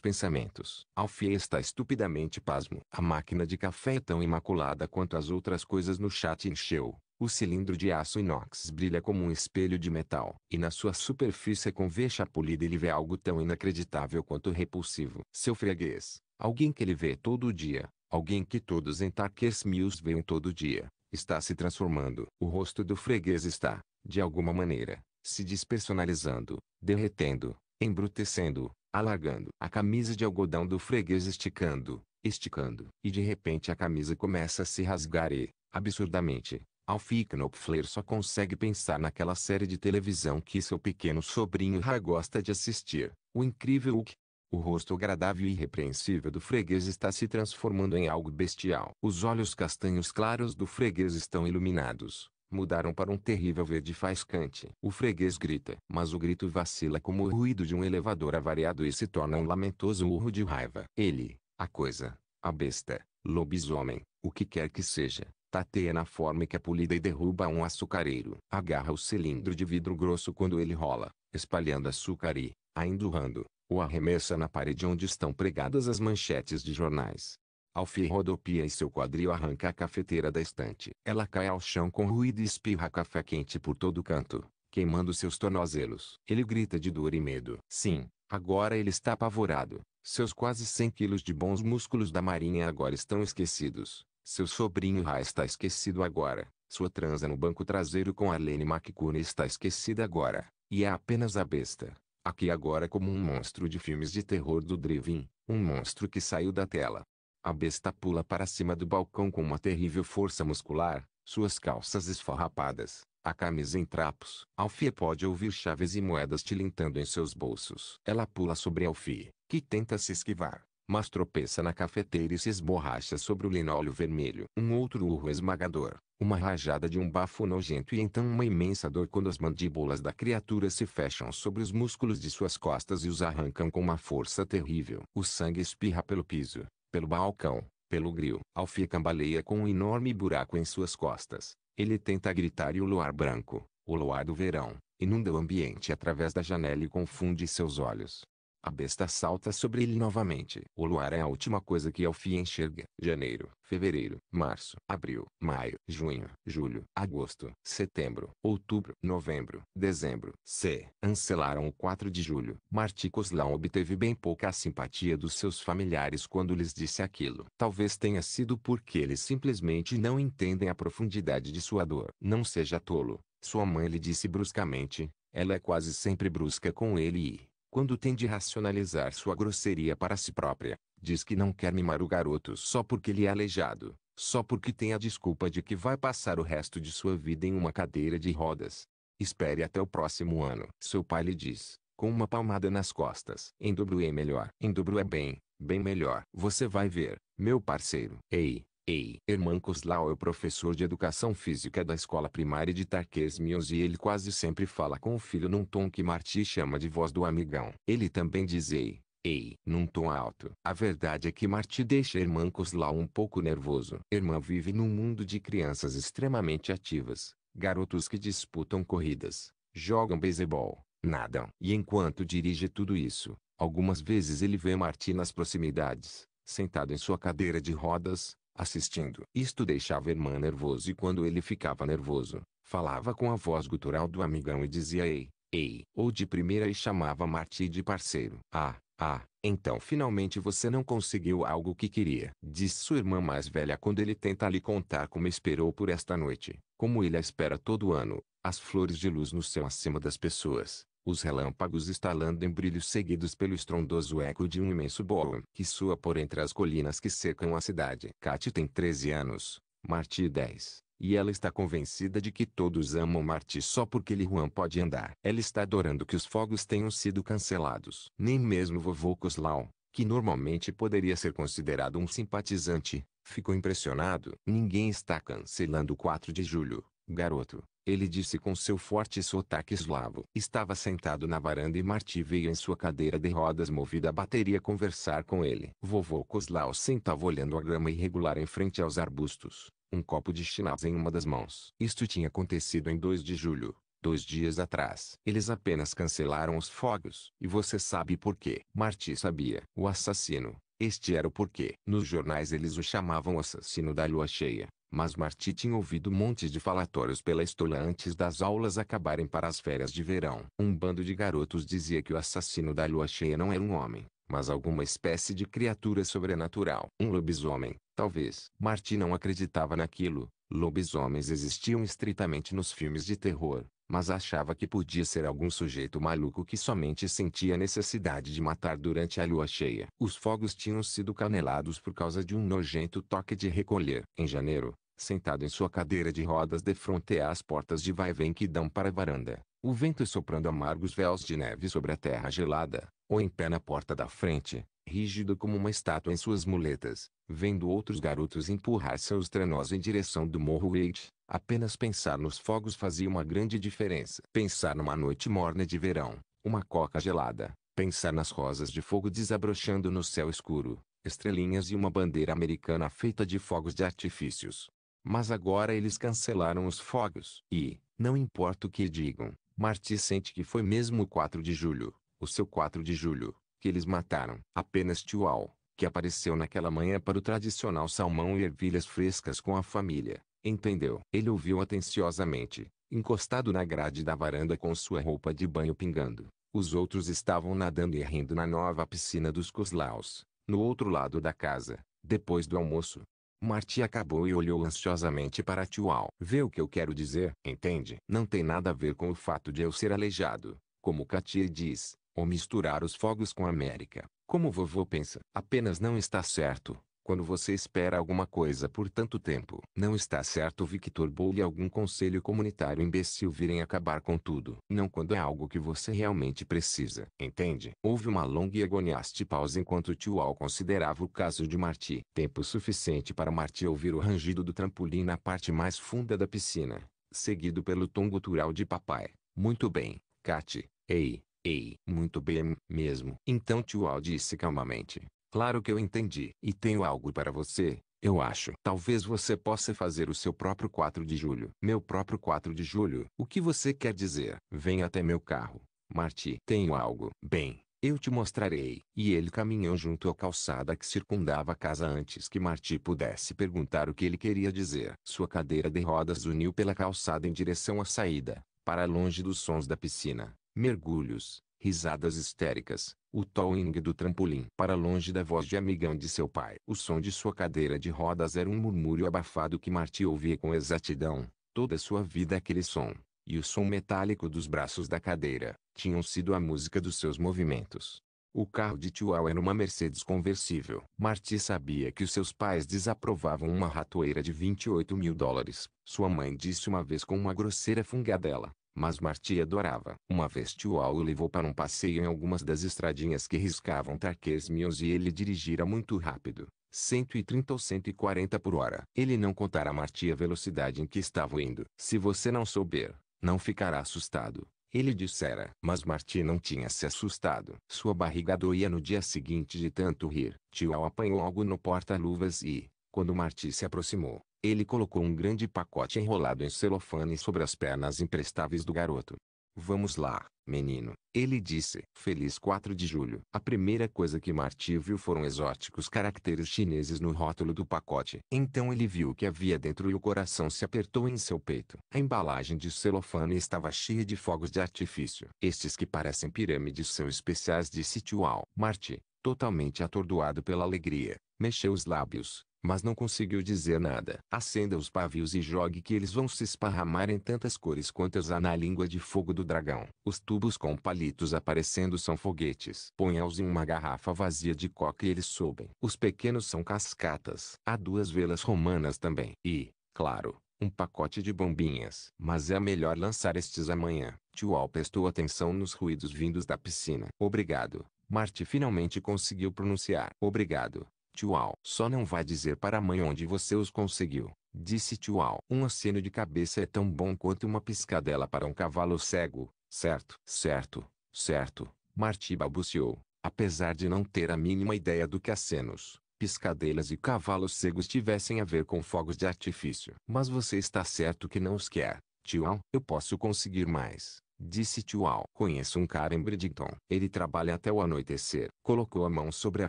pensamentos. Alfie está estupidamente pasmo. A máquina de café é tão imaculada quanto as outras coisas no chat encheu. O cilindro de aço inox brilha como um espelho de metal, e na sua superfície vexa polida ele vê algo tão inacreditável quanto repulsivo. Seu freguês, alguém que ele vê todo dia, Alguém que todos em Taques Mills veem todo dia, está se transformando. O rosto do freguês está, de alguma maneira, se despersonalizando, derretendo, embrutecendo, alargando. A camisa de algodão do freguês esticando, esticando. E de repente a camisa começa a se rasgar e, absurdamente, Alfie Knopfler só consegue pensar naquela série de televisão que seu pequeno sobrinho já gosta de assistir. O incrível Hulk, o rosto agradável e irrepreensível do freguês está se transformando em algo bestial. Os olhos castanhos claros do freguês estão iluminados. Mudaram para um terrível verde faiscante. O freguês grita, mas o grito vacila como o ruído de um elevador avariado e se torna um lamentoso urro de raiva. Ele, a coisa, a besta, lobisomem, o que quer que seja, tateia na forma que é polida e derruba um açucareiro. Agarra o cilindro de vidro grosso quando ele rola, espalhando açúcar e, ainda urrando, o arremessa é na parede onde estão pregadas as manchetes de jornais. Alfie rodopia e seu quadril arranca a cafeteira da estante. Ela cai ao chão com ruído e espirra café quente por todo o canto, queimando seus tornozelos. Ele grita de dor e medo. Sim, agora ele está apavorado. Seus quase 100 quilos de bons músculos da marinha agora estão esquecidos. Seu sobrinho Ra está esquecido agora. Sua transa no banco traseiro com Arlene McCune está esquecida agora. E é apenas a besta. Aqui agora é como um monstro de filmes de terror do Driven, um monstro que saiu da tela. A besta pula para cima do balcão com uma terrível força muscular, suas calças esfarrapadas, a camisa em trapos. Alfie pode ouvir chaves e moedas tilintando em seus bolsos. Ela pula sobre Alfie, que tenta se esquivar, mas tropeça na cafeteira e se esborracha sobre o linóleo vermelho. Um outro urro esmagador, uma rajada de um bafo nojento e então uma imensa dor quando as mandíbulas da criatura se fecham sobre os músculos de suas costas e os arrancam com uma força terrível. O sangue espirra pelo piso, pelo balcão, pelo gril. Alfia cambaleia com um enorme buraco em suas costas. Ele tenta gritar e o luar branco, o luar do verão, inunda o ambiente através da janela e confunde seus olhos. A besta salta sobre ele novamente. O luar é a última coisa que Alfie enxerga. Janeiro, fevereiro, março, abril, maio, junho, julho, agosto, setembro, outubro, novembro, dezembro. C. Ancelaram o 4 de julho. Marti Coslão obteve bem pouca simpatia dos seus familiares quando lhes disse aquilo. Talvez tenha sido porque eles simplesmente não entendem a profundidade de sua dor. Não seja tolo. Sua mãe lhe disse bruscamente. Ela é quase sempre brusca com ele e, quando tem de racionalizar sua grosseria para si própria, diz que não quer mimar o garoto só porque ele é aleijado, só porque tem a desculpa de que vai passar o resto de sua vida em uma cadeira de rodas. Espere até o próximo ano. Seu pai lhe diz, com uma palmada nas costas. Em dobro é melhor. Em dobro é bem, bem melhor. Você vai ver, meu parceiro. Ei, Ei, Herman Koslau é o professor de educação física da escola primária de Tarquês Mills e ele quase sempre fala com o filho num tom que Marti chama de voz do amigão. Ele também diz ei, ei, num tom alto. A verdade é que Marti deixa Herman Koslau um pouco nervoso. Herman vive num mundo de crianças extremamente ativas, garotos que disputam corridas, jogam beisebol, nadam. E enquanto dirige tudo isso, algumas vezes ele vê Marti nas proximidades, sentado em sua cadeira de rodas, assistindo. Isto deixava a Irmã nervoso e quando ele ficava nervoso, falava com a voz gutural do amigão e dizia ei, ei, ou de primeira e chamava Marti de parceiro. Ah, ah, então finalmente você não conseguiu algo que queria. Diz sua irmã mais velha quando ele tenta lhe contar como esperou por esta noite, como ele a espera todo ano, as flores de luz no céu acima das pessoas, os relâmpagos estalando em brilho seguidos pelo estrondoso eco de um imenso boom que sua por entre as colinas que cercam a cidade. Kate tem 13 anos, Marty 10. E ela está convencida de que todos amam Marty só porque Juan pode andar. Ela está adorando que os fogos tenham sido cancelados. Nem mesmo vovô Coslau, que normalmente poderia ser considerado um simpatizante, ficou impressionado. Ninguém está cancelando o 4 de julho, garoto. Ele disse com seu forte sotaque eslavo. Estava sentado na varanda e Marti veio em sua cadeira de rodas movida a bateria conversar com ele. Vovô Koslau sentava olhando a grama irregular em frente aos arbustos, um copo de chinaps em uma das mãos. Isto tinha acontecido em 2 de julho, dois dias atrás. Eles apenas cancelaram os fogos. E você sabe por quê? Marti sabia. O assassino. Este era o porquê. Nos jornais eles o chamavam assassino da lua cheia. Mas Marti tinha ouvido montes de falatórios pela estola antes das aulas acabarem para as férias de verão. Um bando de garotos dizia que o assassino da lua cheia não era um homem, mas alguma espécie de criatura sobrenatural. Um lobisomem, talvez. Marti não acreditava naquilo. Lobisomens existiam estritamente nos filmes de terror, mas achava que podia ser algum sujeito maluco que somente sentia necessidade de matar durante a lua cheia. Os fogos tinham sido canelados por causa de um nojento toque de recolher. Em janeiro, sentado em sua cadeira de rodas de defronte às portas de vai-vem que dão para a varanda, o vento soprando amargos véus de neve sobre a terra gelada, ou em pé na porta da frente, rígido como uma estátua em suas muletas, vendo outros garotos empurrar seus trenós em direção do Morro Wade, apenas pensar nos fogos fazia uma grande diferença. Pensar numa noite morna de verão, uma coca gelada, pensar nas rosas de fogo desabrochando no céu escuro, estrelinhas e uma bandeira americana feita de fogos de artifícios. Mas agora eles cancelaram os fogos. E, não importa o que digam, Marti sente que foi mesmo o 4 de julho, o seu 4 de julho, que eles mataram. Apenas Tiual, que apareceu naquela manhã para o tradicional salmão e ervilhas frescas com a família, entendeu. Ele ouviu atenciosamente, encostado na grade da varanda com sua roupa de banho pingando. Os outros estavam nadando e rindo na nova piscina dos Coslaus, no outro lado da casa. Depois do almoço, Marti acabou e olhou ansiosamente para Tual. Vê o que eu quero dizer, entende? Não tem nada a ver com o fato de eu ser aleijado, como Katia diz, ou misturar os fogos com a América, como vovô pensa. Apenas não está certo, quando você espera alguma coisa por tanto tempo, não está certo Victor Bowl e algum conselho comunitário imbecil virem acabar com tudo. Não quando é algo que você realmente precisa. Entende? Houve uma longa e agoniaste pausa enquanto Tio Al considerava o caso de Marti. Tempo suficiente para Marti ouvir o rangido do trampolim na parte mais funda da piscina, seguido pelo tom gutural de papai. Muito bem, Kate. Ei, ei, muito bem, mesmo. Então Tio Al disse calmamente. Claro que eu entendi. E tenho algo para você, eu acho. Talvez você possa fazer o seu próprio 4 de julho. Meu próprio 4 de julho. O que você quer dizer? Venha até meu carro. Marti. Tenho algo. Bem, eu te mostrarei. E ele caminhou junto à calçada que circundava a casa antes que Marti pudesse perguntar o que ele queria dizer. Sua cadeira de rodas uniu pela calçada em direção à saída, para longe dos sons da piscina, mergulhos, risadas histéricas, o toing do trampolim para longe da voz de amigão de seu pai. O som de sua cadeira de rodas era um murmúrio abafado que Marty ouvia com exatidão, toda sua vida aquele som, e o som metálico dos braços da cadeira, tinham sido a música dos seus movimentos. O carro de Tual era uma Mercedes conversível. Marty sabia que os seus pais desaprovavam uma ratoeira de 28 mil dólares. Sua mãe disse uma vez com uma grosseira fungadela, mas Marti adorava. Uma vez Tiuau o levou para um passeio em algumas das estradinhas que riscavam Tarquesmios e ele dirigira muito rápido. 130 ou 140 por hora. Ele não contara a Marti a velocidade em que estava indo. Se você não souber, não ficará assustado. Ele dissera. Mas Marti não tinha se assustado. Sua barriga doía no dia seguinte de tanto rir. Tiuau apanhou algo no porta-luvas e, quando Marti se aproximou, ele colocou um grande pacote enrolado em celofane sobre as pernas imprestáveis do garoto. Vamos lá, menino, ele disse. Feliz 4 de julho. A primeira coisa que Marti viu foram exóticos caracteres chineses no rótulo do pacote. Então ele viu o que havia dentro e o coração se apertou em seu peito. A embalagem de celofane estava cheia de fogos de artifício. Estes que parecem pirâmides são especiais de Situal. Marti, totalmente atordoado pela alegria, mexeu os lábios mas não conseguiu dizer nada. Acenda os pavios e jogue que eles vão se esparramar em tantas cores quantas há na língua de fogo do dragão. Os tubos com palitos aparecendo são foguetes. Ponha-os em uma garrafa vazia de coca e eles sobem. Os pequenos são cascatas. Há duas velas romanas também. E, claro, um pacote de bombinhas. Mas é melhor lançar estes amanhã. Tio Al prestou atenção nos ruídos vindos da piscina. Obrigado. Marte finalmente conseguiu pronunciar. Obrigado. Tual. Só não vai dizer para a mãe onde você os conseguiu, disse Tual. Um aceno de cabeça é tão bom quanto uma piscadela para um cavalo cego, certo? Certo, certo, Marti balbuciou, apesar de não ter a mínima ideia do que acenos, piscadelas e cavalos cegos tivessem a ver com fogos de artifício. Mas você está certo que não os quer, Tual. Eu posso conseguir mais. Disse Tual. Conheço um cara em Bridgeton. Ele trabalha até o anoitecer. Colocou a mão sobre a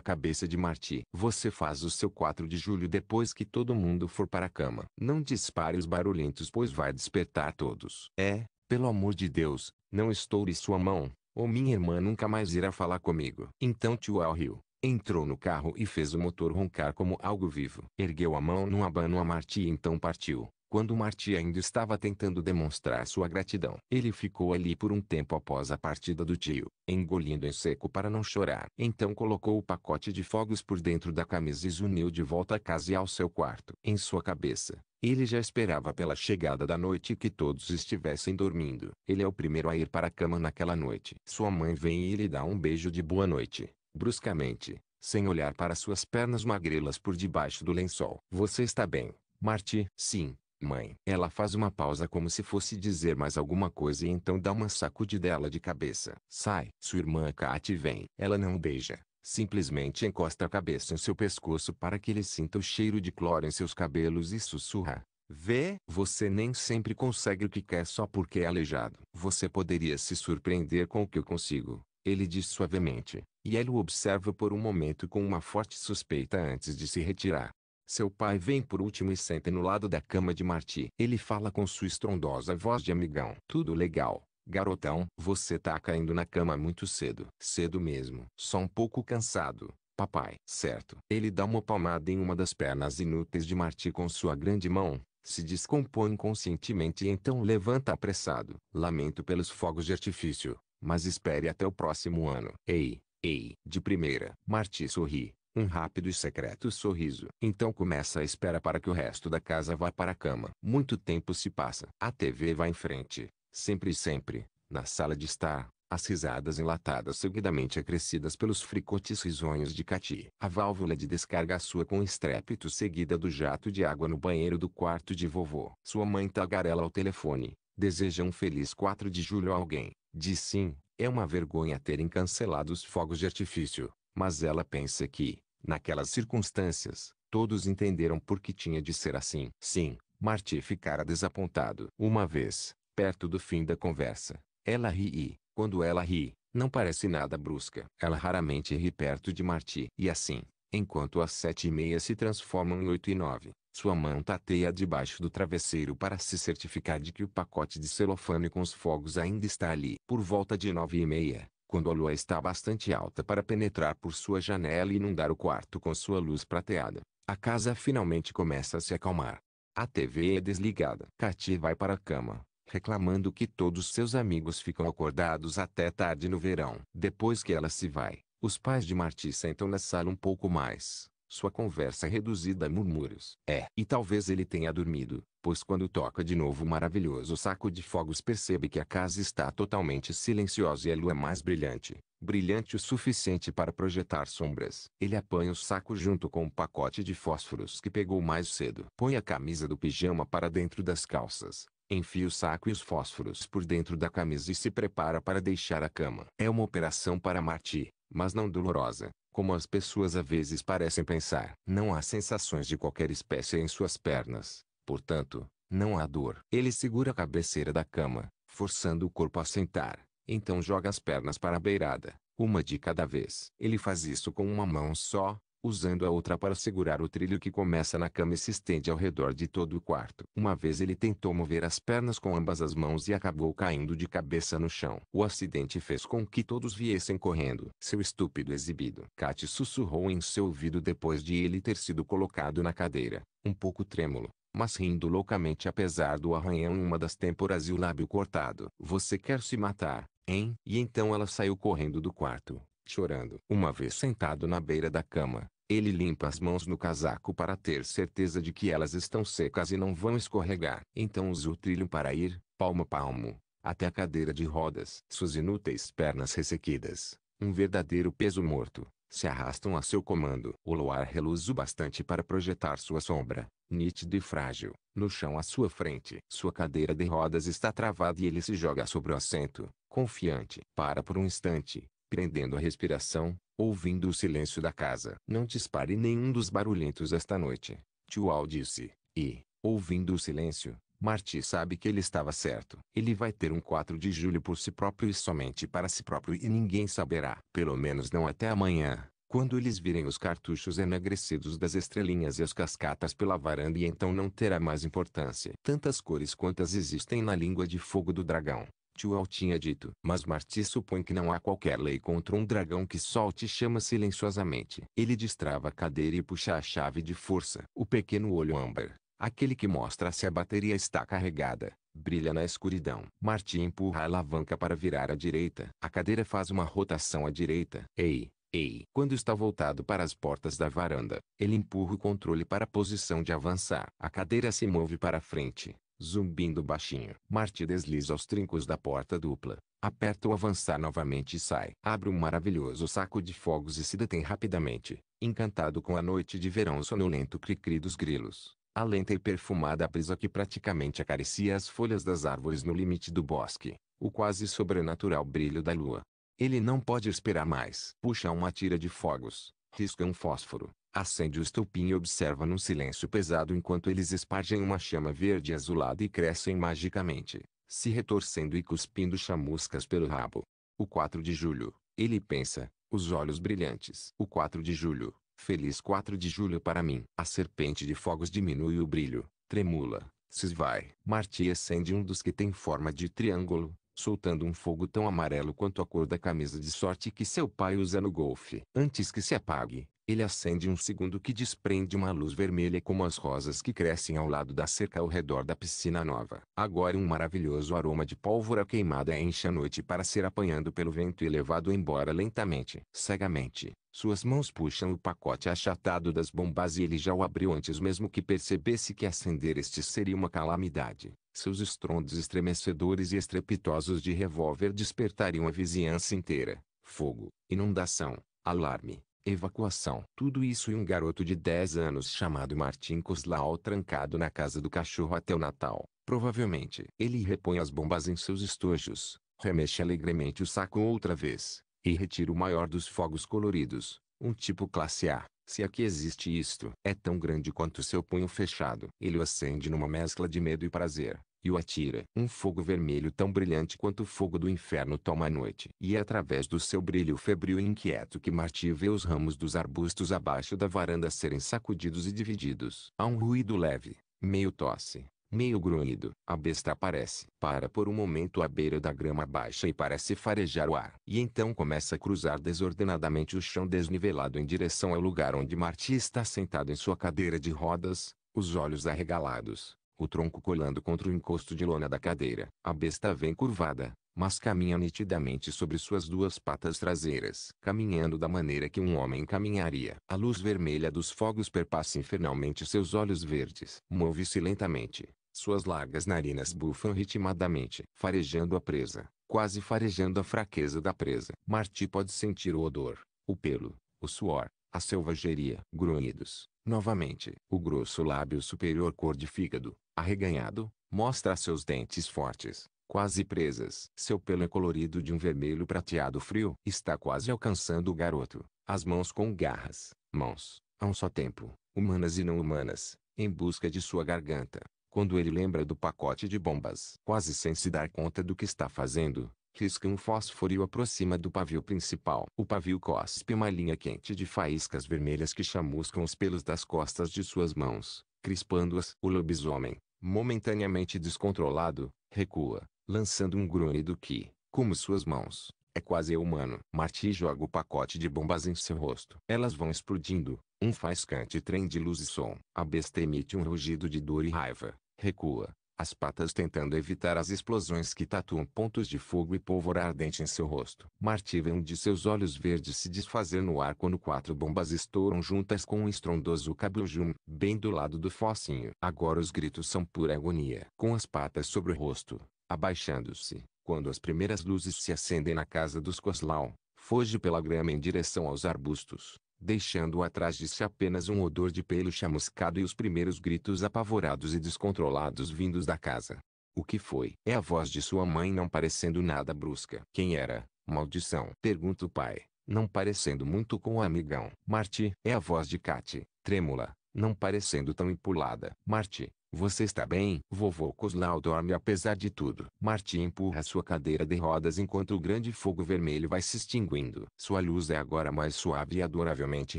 cabeça de Marty. Você faz o seu 4 de julho depois que todo mundo for para a cama. Não dispare os barulhentos pois vai despertar todos. É, pelo amor de Deus, não estoure sua mão, ou minha irmã nunca mais irá falar comigo. Então Tual riu. Entrou no carro e fez o motor roncar como algo vivo. Ergueu a mão num abano a Marty e então partiu. Quando Marti ainda estava tentando demonstrar sua gratidão, ele ficou ali por um tempo após a partida do tio, engolindo em seco para não chorar. Então colocou o pacote de fogos por dentro da camisa e zuniu de volta à casa e ao seu quarto. Em sua cabeça, ele já esperava pela chegada da noite e que todos estivessem dormindo. Ele é o primeiro a ir para a cama naquela noite. Sua mãe vem e lhe dá um beijo de boa noite, bruscamente, sem olhar para suas pernas magrelas por debaixo do lençol. Você está bem, Marti? Sim, Mãe. Ela faz uma pausa como se fosse dizer mais alguma coisa e então dá uma sacudidela de cabeça. Sai. Sua irmã Kate vem. Ela não beija. Simplesmente encosta a cabeça em seu pescoço para que ele sinta o cheiro de cloro em seus cabelos e sussurra. Vê, você nem sempre consegue o que quer só porque é aleijado. Você poderia se surpreender com o que eu consigo, ele diz suavemente, e ela o observa por um momento com uma forte suspeita antes de se retirar. Seu pai vem por último e senta no lado da cama de Marti. Ele fala com sua estrondosa voz de amigão. Tudo legal, garotão. Você tá caindo na cama muito cedo. Cedo mesmo. Só um pouco cansado. Papai. Certo. Ele dá uma palmada em uma das pernas inúteis de Marti com sua grande mão, se descompõe inconscientemente e então levanta apressado. Lamento pelos fogos de artifício, mas espere até o próximo ano. Ei, ei, de primeira. Marti sorri, um rápido e secreto sorriso. Então começa a espera para que o resto da casa vá para a cama. Muito tempo se passa. A TV vai em frente, sempre e sempre, na sala de estar. As risadas enlatadas seguidamente acrescidas pelos fricotes risonhos de Cati. A válvula de descarga sua com estrépito seguida do jato de água no banheiro do quarto de vovô. Sua mãe tagarela ao telefone. Deseja um feliz 4 de julho a alguém. Diz sim, é uma vergonha terem cancelado os fogos de artifício. Mas ela pensa que, Naquelas circunstâncias, todos entenderam por que tinha de ser assim. Sim, Marty ficara desapontado. Uma vez, perto do fim da conversa, ela ri e, quando ela ri, não parece nada brusca. Ela raramente ri perto de Marty. E assim, enquanto as sete e meia se transformam em oito e nove, sua mão tateia debaixo do travesseiro para se certificar de que o pacote de celofane com os fogos ainda está ali. Por volta de nove e meia, quando a lua está bastante alta para penetrar por sua janela e inundar o quarto com sua luz prateada, a casa finalmente começa a se acalmar. A TV é desligada. Cati vai para a cama, reclamando que todos seus amigos ficam acordados até tarde no verão. Depois que ela se vai, os pais de Marty sentam na sala um pouco mais. Sua conversa reduzida a murmúrios. É, e talvez ele tenha dormido, pois quando toca de novo o maravilhoso saco de fogos percebe que a casa está totalmente silenciosa e a lua é mais brilhante, brilhante o suficiente para projetar sombras. Ele apanha o saco junto com o um pacote de fósforos que pegou mais cedo. Põe a camisa do pijama para dentro das calças, enfia o saco e os fósforos por dentro da camisa e se prepara para deixar a cama. É uma operação para Marti, mas não dolorosa, como as pessoas às vezes parecem pensar. Não há sensações de qualquer espécie em suas pernas. Portanto, não há dor. Ele segura a cabeceira da cama, forçando o corpo a sentar. Então joga as pernas para a beirada, uma de cada vez. Ele faz isso com uma mão só, usando a outra para segurar o trilho que começa na cama e se estende ao redor de todo o quarto. Uma vez ele tentou mover as pernas com ambas as mãos e acabou caindo de cabeça no chão. O acidente fez com que todos viessem correndo. Seu estúpido exibido. Kate sussurrou em seu ouvido depois de ele ter sido colocado na cadeira, um pouco trêmulo mas rindo loucamente apesar do arranhão em uma das têmporas e o lábio cortado. Você quer se matar, hein? E então ela saiu correndo do quarto, chorando. Uma vez sentado na beira da cama, ele limpa as mãos no casaco para ter certeza de que elas estão secas e não vão escorregar. Então usa o trilho para ir, palmo a palmo, até a cadeira de rodas. Suas inúteis pernas ressequidas, um verdadeiro peso morto se arrastam a seu comando. O luar reluz o bastante para projetar sua sombra, nítida e frágil, no chão à sua frente. Sua cadeira de rodas está travada e ele se joga sobre o assento, confiante. Para por um instante, prendendo a respiração, ouvindo o silêncio da casa. Não dispare nenhum dos barulhentos esta noite, Tual disse, e, ouvindo o silêncio, Marti sabe que ele estava certo. Ele vai ter um 4 de julho por si próprio e somente para si próprio e ninguém saberá. Pelo menos não até amanhã, quando eles virem os cartuchos enegrecidos das estrelinhas e as cascatas pela varanda e então não terá mais importância. Tantas cores quantas existem na língua de fogo do dragão. Tio Al tinha dito. Mas Marti supõe que não há qualquer lei contra um dragão que solte e chama silenciosamente. Ele destrava a cadeira e puxa a chave de força. O pequeno olho âmbar, Aquele que mostra se a bateria está carregada, brilha na escuridão. Marty empurra a alavanca para virar à direita. A cadeira faz uma rotação à direita. Ei, ei. Quando está voltado para as portas da varanda, ele empurra o controle para a posição de avançar. A cadeira se move para frente, zumbindo baixinho. Marty desliza os trincos da porta dupla. Aperta o avançar novamente e sai. Abre um maravilhoso saco de fogos e se detém rapidamente, encantado com a noite de verão sonolento cri-cri dos grilos a lenta e perfumada brisa que praticamente acaricia as folhas das árvores no limite do bosque, o quase sobrenatural brilho da lua. Ele não pode esperar mais. Puxa uma tira de fogos, risca um fósforo, acende o estupim e observa num silêncio pesado enquanto eles espargem uma chama verde azulada e crescem magicamente, se retorcendo e cuspindo chamuscas pelo rabo. O 4 de julho, ele pensa, os olhos brilhantes. O 4 de julho, Feliz 4 de julho para mim. A serpente de fogos diminui o brilho, tremula, se esvai. Marti acende um dos que tem forma de triângulo, soltando um fogo tão amarelo quanto a cor da camisa de sorte que seu pai usa no golfe. Antes que se apague, ele acende um segundo que desprende uma luz vermelha como as rosas que crescem ao lado da cerca ao redor da piscina nova. Agora um maravilhoso aroma de pólvora queimada enche a noite para ser apanhado pelo vento e levado embora lentamente. Cegamente, suas mãos puxam o pacote achatado das bombas e ele já o abriu antes mesmo que percebesse que acender este seria uma calamidade. Seus estrondos estremecedores e estrepitosos de revólver despertariam a vizinhança inteira. Fogo, inundação, alarme evacuação. Tudo isso e um garoto de 10 anos chamado Martin Koslau trancado na casa do cachorro até o Natal. Provavelmente. Ele repõe as bombas em seus estojos, remexe alegremente o saco outra vez, e retira o maior dos fogos coloridos, um tipo classe A. Se aqui existe isto, é tão grande quanto seu punho fechado. Ele o acende numa mescla de medo e prazer, e o atira. Um fogo vermelho tão brilhante quanto o fogo do inferno toma a noite. E é através do seu brilho febril e inquieto que Marti vê os ramos dos arbustos abaixo da varanda serem sacudidos e divididos. Há um ruído leve, meio tosse, meio grunhido. A besta aparece. Para por um momento à beira da grama baixa e parece farejar o ar. E então começa a cruzar desordenadamente o chão desnivelado em direção ao lugar onde Marti está sentado em sua cadeira de rodas, os olhos arregalados, o tronco colando contra o encosto de lona da cadeira. A besta vem curvada, mas caminha nitidamente sobre suas duas patas traseiras, caminhando da maneira que um homem caminharia. A luz vermelha dos fogos perpassa infernalmente seus olhos verdes. Move-se lentamente, suas largas narinas bufam ritmadamente, farejando a presa, quase farejando a fraqueza da presa. Marti pode sentir o odor, o pelo, o suor, a selvageria. Grunhidos, novamente, o grosso lábio superior cor de fígado, Arreganhado, mostra seus dentes fortes, quase presas. Seu pelo é colorido de um vermelho prateado frio. Está quase alcançando o garoto. As mãos com garras, mãos, a um só tempo, humanas e não humanas, em busca de sua garganta. Quando ele lembra do pacote de bombas, quase sem se dar conta do que está fazendo, risca um fósforo e o aproxima do pavio principal. O pavio cospe uma linha quente de faíscas vermelhas que chamuscam os pelos das costas de suas mãos, crispando-as. O lobisomem, momentaneamente descontrolado, recua, lançando um grunhido que, como suas mãos, é quase humano. Marty joga o pacote de bombas em seu rosto. Elas vão explodindo, um faiscante trem de luz e som. A besta emite um rugido de dor e raiva, recua, as patas tentando evitar as explosões que tatuam pontos de fogo e pólvora ardente em seu rosto. Marty vê um de seus olhos verdes se desfazer no ar quando quatro bombas estouram juntas com um estrondoso cabujum, bem do lado do focinho. Agora os gritos são pura agonia. Com as patas sobre o rosto, abaixando-se, quando as primeiras luzes se acendem na casa dos Coslau, foge pela grama em direção aos arbustos deixando atrás de si apenas um odor de pelo chamuscado e os primeiros gritos apavorados e descontrolados vindos da casa. O que foi? É a voz de sua mãe não parecendo nada brusca. Quem era? Maldição. Pergunta o pai, não parecendo muito com o amigão. Marti. É a voz de Kate, trêmula, não parecendo tão empulada. Marti. Você está bem? Vovô Coslau dorme apesar de tudo. Martim empurra sua cadeira de rodas enquanto o grande fogo vermelho vai se extinguindo. Sua luz é agora mais suave e adoravelmente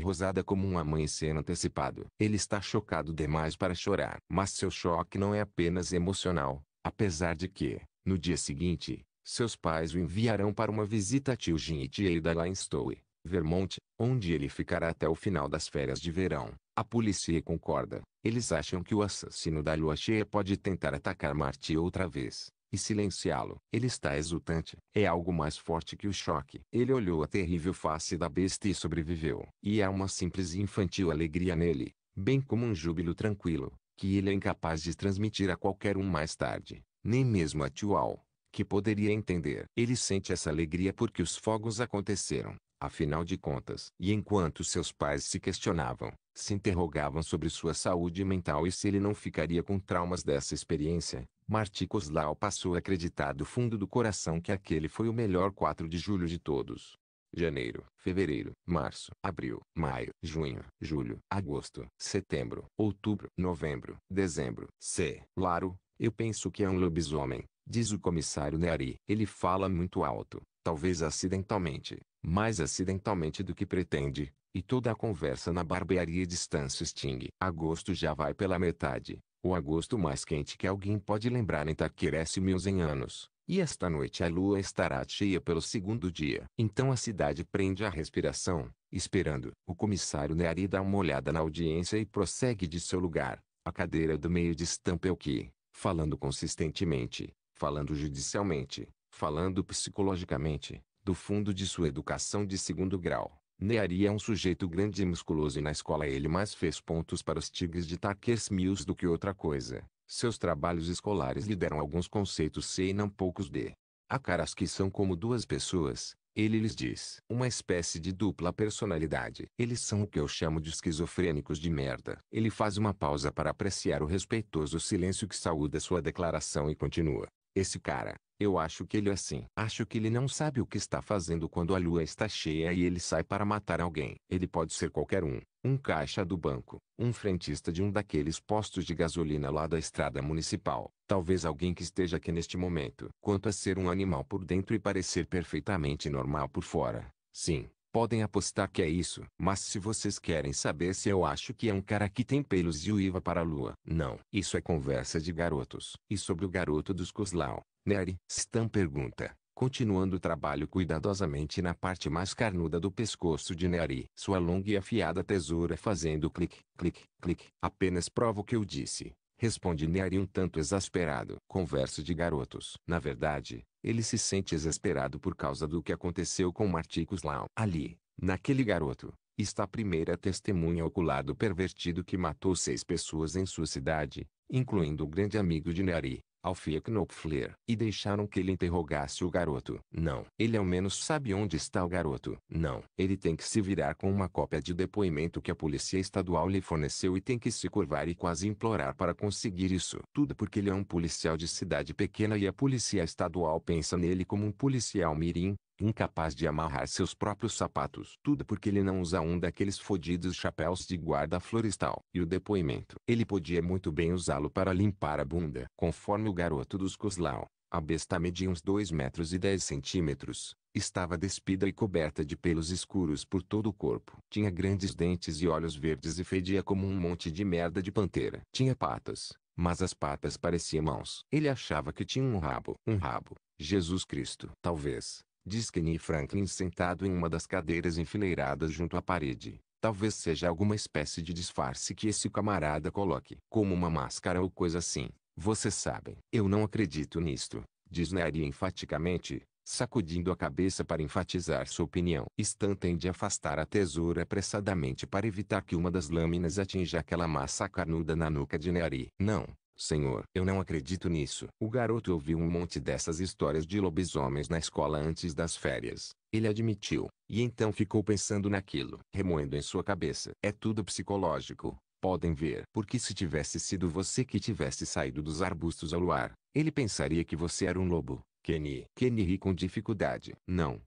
rosada como um amanhecer antecipado. Ele está chocado demais para chorar. Mas seu choque não é apenas emocional, apesar de que, no dia seguinte, seus pais o enviarão para uma visita a tio Jim e tia Ida Stowe, Vermont, onde ele ficará até o final das férias de verão. A polícia concorda. Eles acham que o assassino da lua cheia pode tentar atacar Marte outra vez e silenciá-lo. Ele está exultante. É algo mais forte que o choque. Ele olhou a terrível face da besta e sobreviveu. E há uma simples e infantil alegria nele, bem como um júbilo tranquilo, que ele é incapaz de transmitir a qualquer um mais tarde, nem mesmo a Tual, que poderia entender. Ele sente essa alegria porque os fogos aconteceram. Afinal de contas, e enquanto seus pais se questionavam, se interrogavam sobre sua saúde mental e se ele não ficaria com traumas dessa experiência, Marti Kozlau passou a acreditar do fundo do coração que aquele foi o melhor 4 de julho de todos. Janeiro, fevereiro, março, abril, maio, junho, julho, agosto, setembro, outubro, novembro, dezembro. C. Laro, eu penso que é um lobisomem, diz o comissário Neari. Ele fala muito alto, talvez acidentalmente, mais acidentalmente do que pretende, e toda a conversa na barbearia distância extingue. Agosto já vai pela metade, o agosto mais quente que alguém pode lembrar em Taquerece mil em anos. E esta noite a lua estará cheia pelo segundo dia. Então a cidade prende a respiração, esperando. O comissário Neari dá uma olhada na audiência e prossegue de seu lugar. A cadeira do meio de estampa é o que, falando consistentemente, falando judicialmente, falando psicologicamente, do fundo de sua educação de segundo grau. Neari é um sujeito grande e musculoso e na escola ele mais fez pontos para os Tigres de Takers Mills do que outra coisa. Seus trabalhos escolares lhe deram alguns conceitos C e não poucos D. Há caras que são como duas pessoas, ele lhes diz. Uma espécie de dupla personalidade. Eles são o que eu chamo de esquizofrênicos de merda. Ele faz uma pausa para apreciar o respeitoso silêncio que saúda sua declaração e continua. Esse cara, eu acho que ele é assim. Acho que ele não sabe o que está fazendo quando a lua está cheia e ele sai para matar alguém. Ele pode ser qualquer um, um caixa do banco, um frentista de um daqueles postos de gasolina lá da estrada municipal, talvez alguém que esteja aqui neste momento. Quanto a ser um animal por dentro e parecer perfeitamente normal por fora, sim, podem apostar que é isso. Mas se vocês querem saber se eu acho que é um cara que tem pelos e uiva para a lua, não. Isso é conversa de garotos. E sobre o garoto dos Coslau, Neri, Stan pergunta, continuando o trabalho cuidadosamente na parte mais carnuda do pescoço de Neri, Sua longa e afiada tesoura fazendo clique, clique, clique. Apenas prova o que eu disse, responde Neri um tanto exasperado. Converso de garotos. Na verdade, ele se sente exasperado por causa do que aconteceu com Marticus lá. Ali, naquele garoto, está a primeira testemunha ocular do pervertido que matou seis pessoas em sua cidade, incluindo o grande amigo de Neri. Alfie Knopfler, e deixaram que ele interrogasse o garoto. Não. Ele ao menos sabe onde está o garoto. Não. Ele tem que se virar com uma cópia de depoimento que a polícia estadual lhe forneceu e tem que se curvar e quase implorar para conseguir isso. Tudo porque ele é um policial de cidade pequena e a polícia estadual pensa nele como um policial mirim, incapaz de amarrar seus próprios sapatos. Tudo porque ele não usa um daqueles fodidos chapéus de guarda florestal. E o depoimento. Ele podia muito bem usá-lo para limpar a bunda. Conforme o garoto dos Coslau, a besta media uns 2 metros e 10 centímetros. Estava despida e coberta de pelos escuros por todo o corpo. Tinha grandes dentes e olhos verdes e fedia como um monte de merda de pantera. Tinha patas, mas as patas pareciam mãos. Ele achava que tinha um rabo. Um rabo. Jesus Cristo. Talvez, Diz Kenny Franklin sentado em uma das cadeiras enfileiradas junto à parede. Talvez seja alguma espécie de disfarce que esse camarada coloque. Como uma máscara ou coisa assim. Vocês sabem. Eu não acredito nisto. Diz Neri enfaticamente, sacudindo a cabeça para enfatizar sua opinião. Stan tende a afastar a tesoura apressadamente para evitar que uma das lâminas atinja aquela massa carnuda na nuca de Neri. Não, Senhor, eu não acredito nisso. O garoto ouviu um monte dessas histórias de lobisomens na escola antes das férias. Ele admitiu, e então ficou pensando naquilo, remoendo em sua cabeça. É tudo psicológico, podem ver. Porque se tivesse sido você que tivesse saído dos arbustos ao luar, ele pensaria que você era um lobo. Kenny. Kenny ri com dificuldade. Não,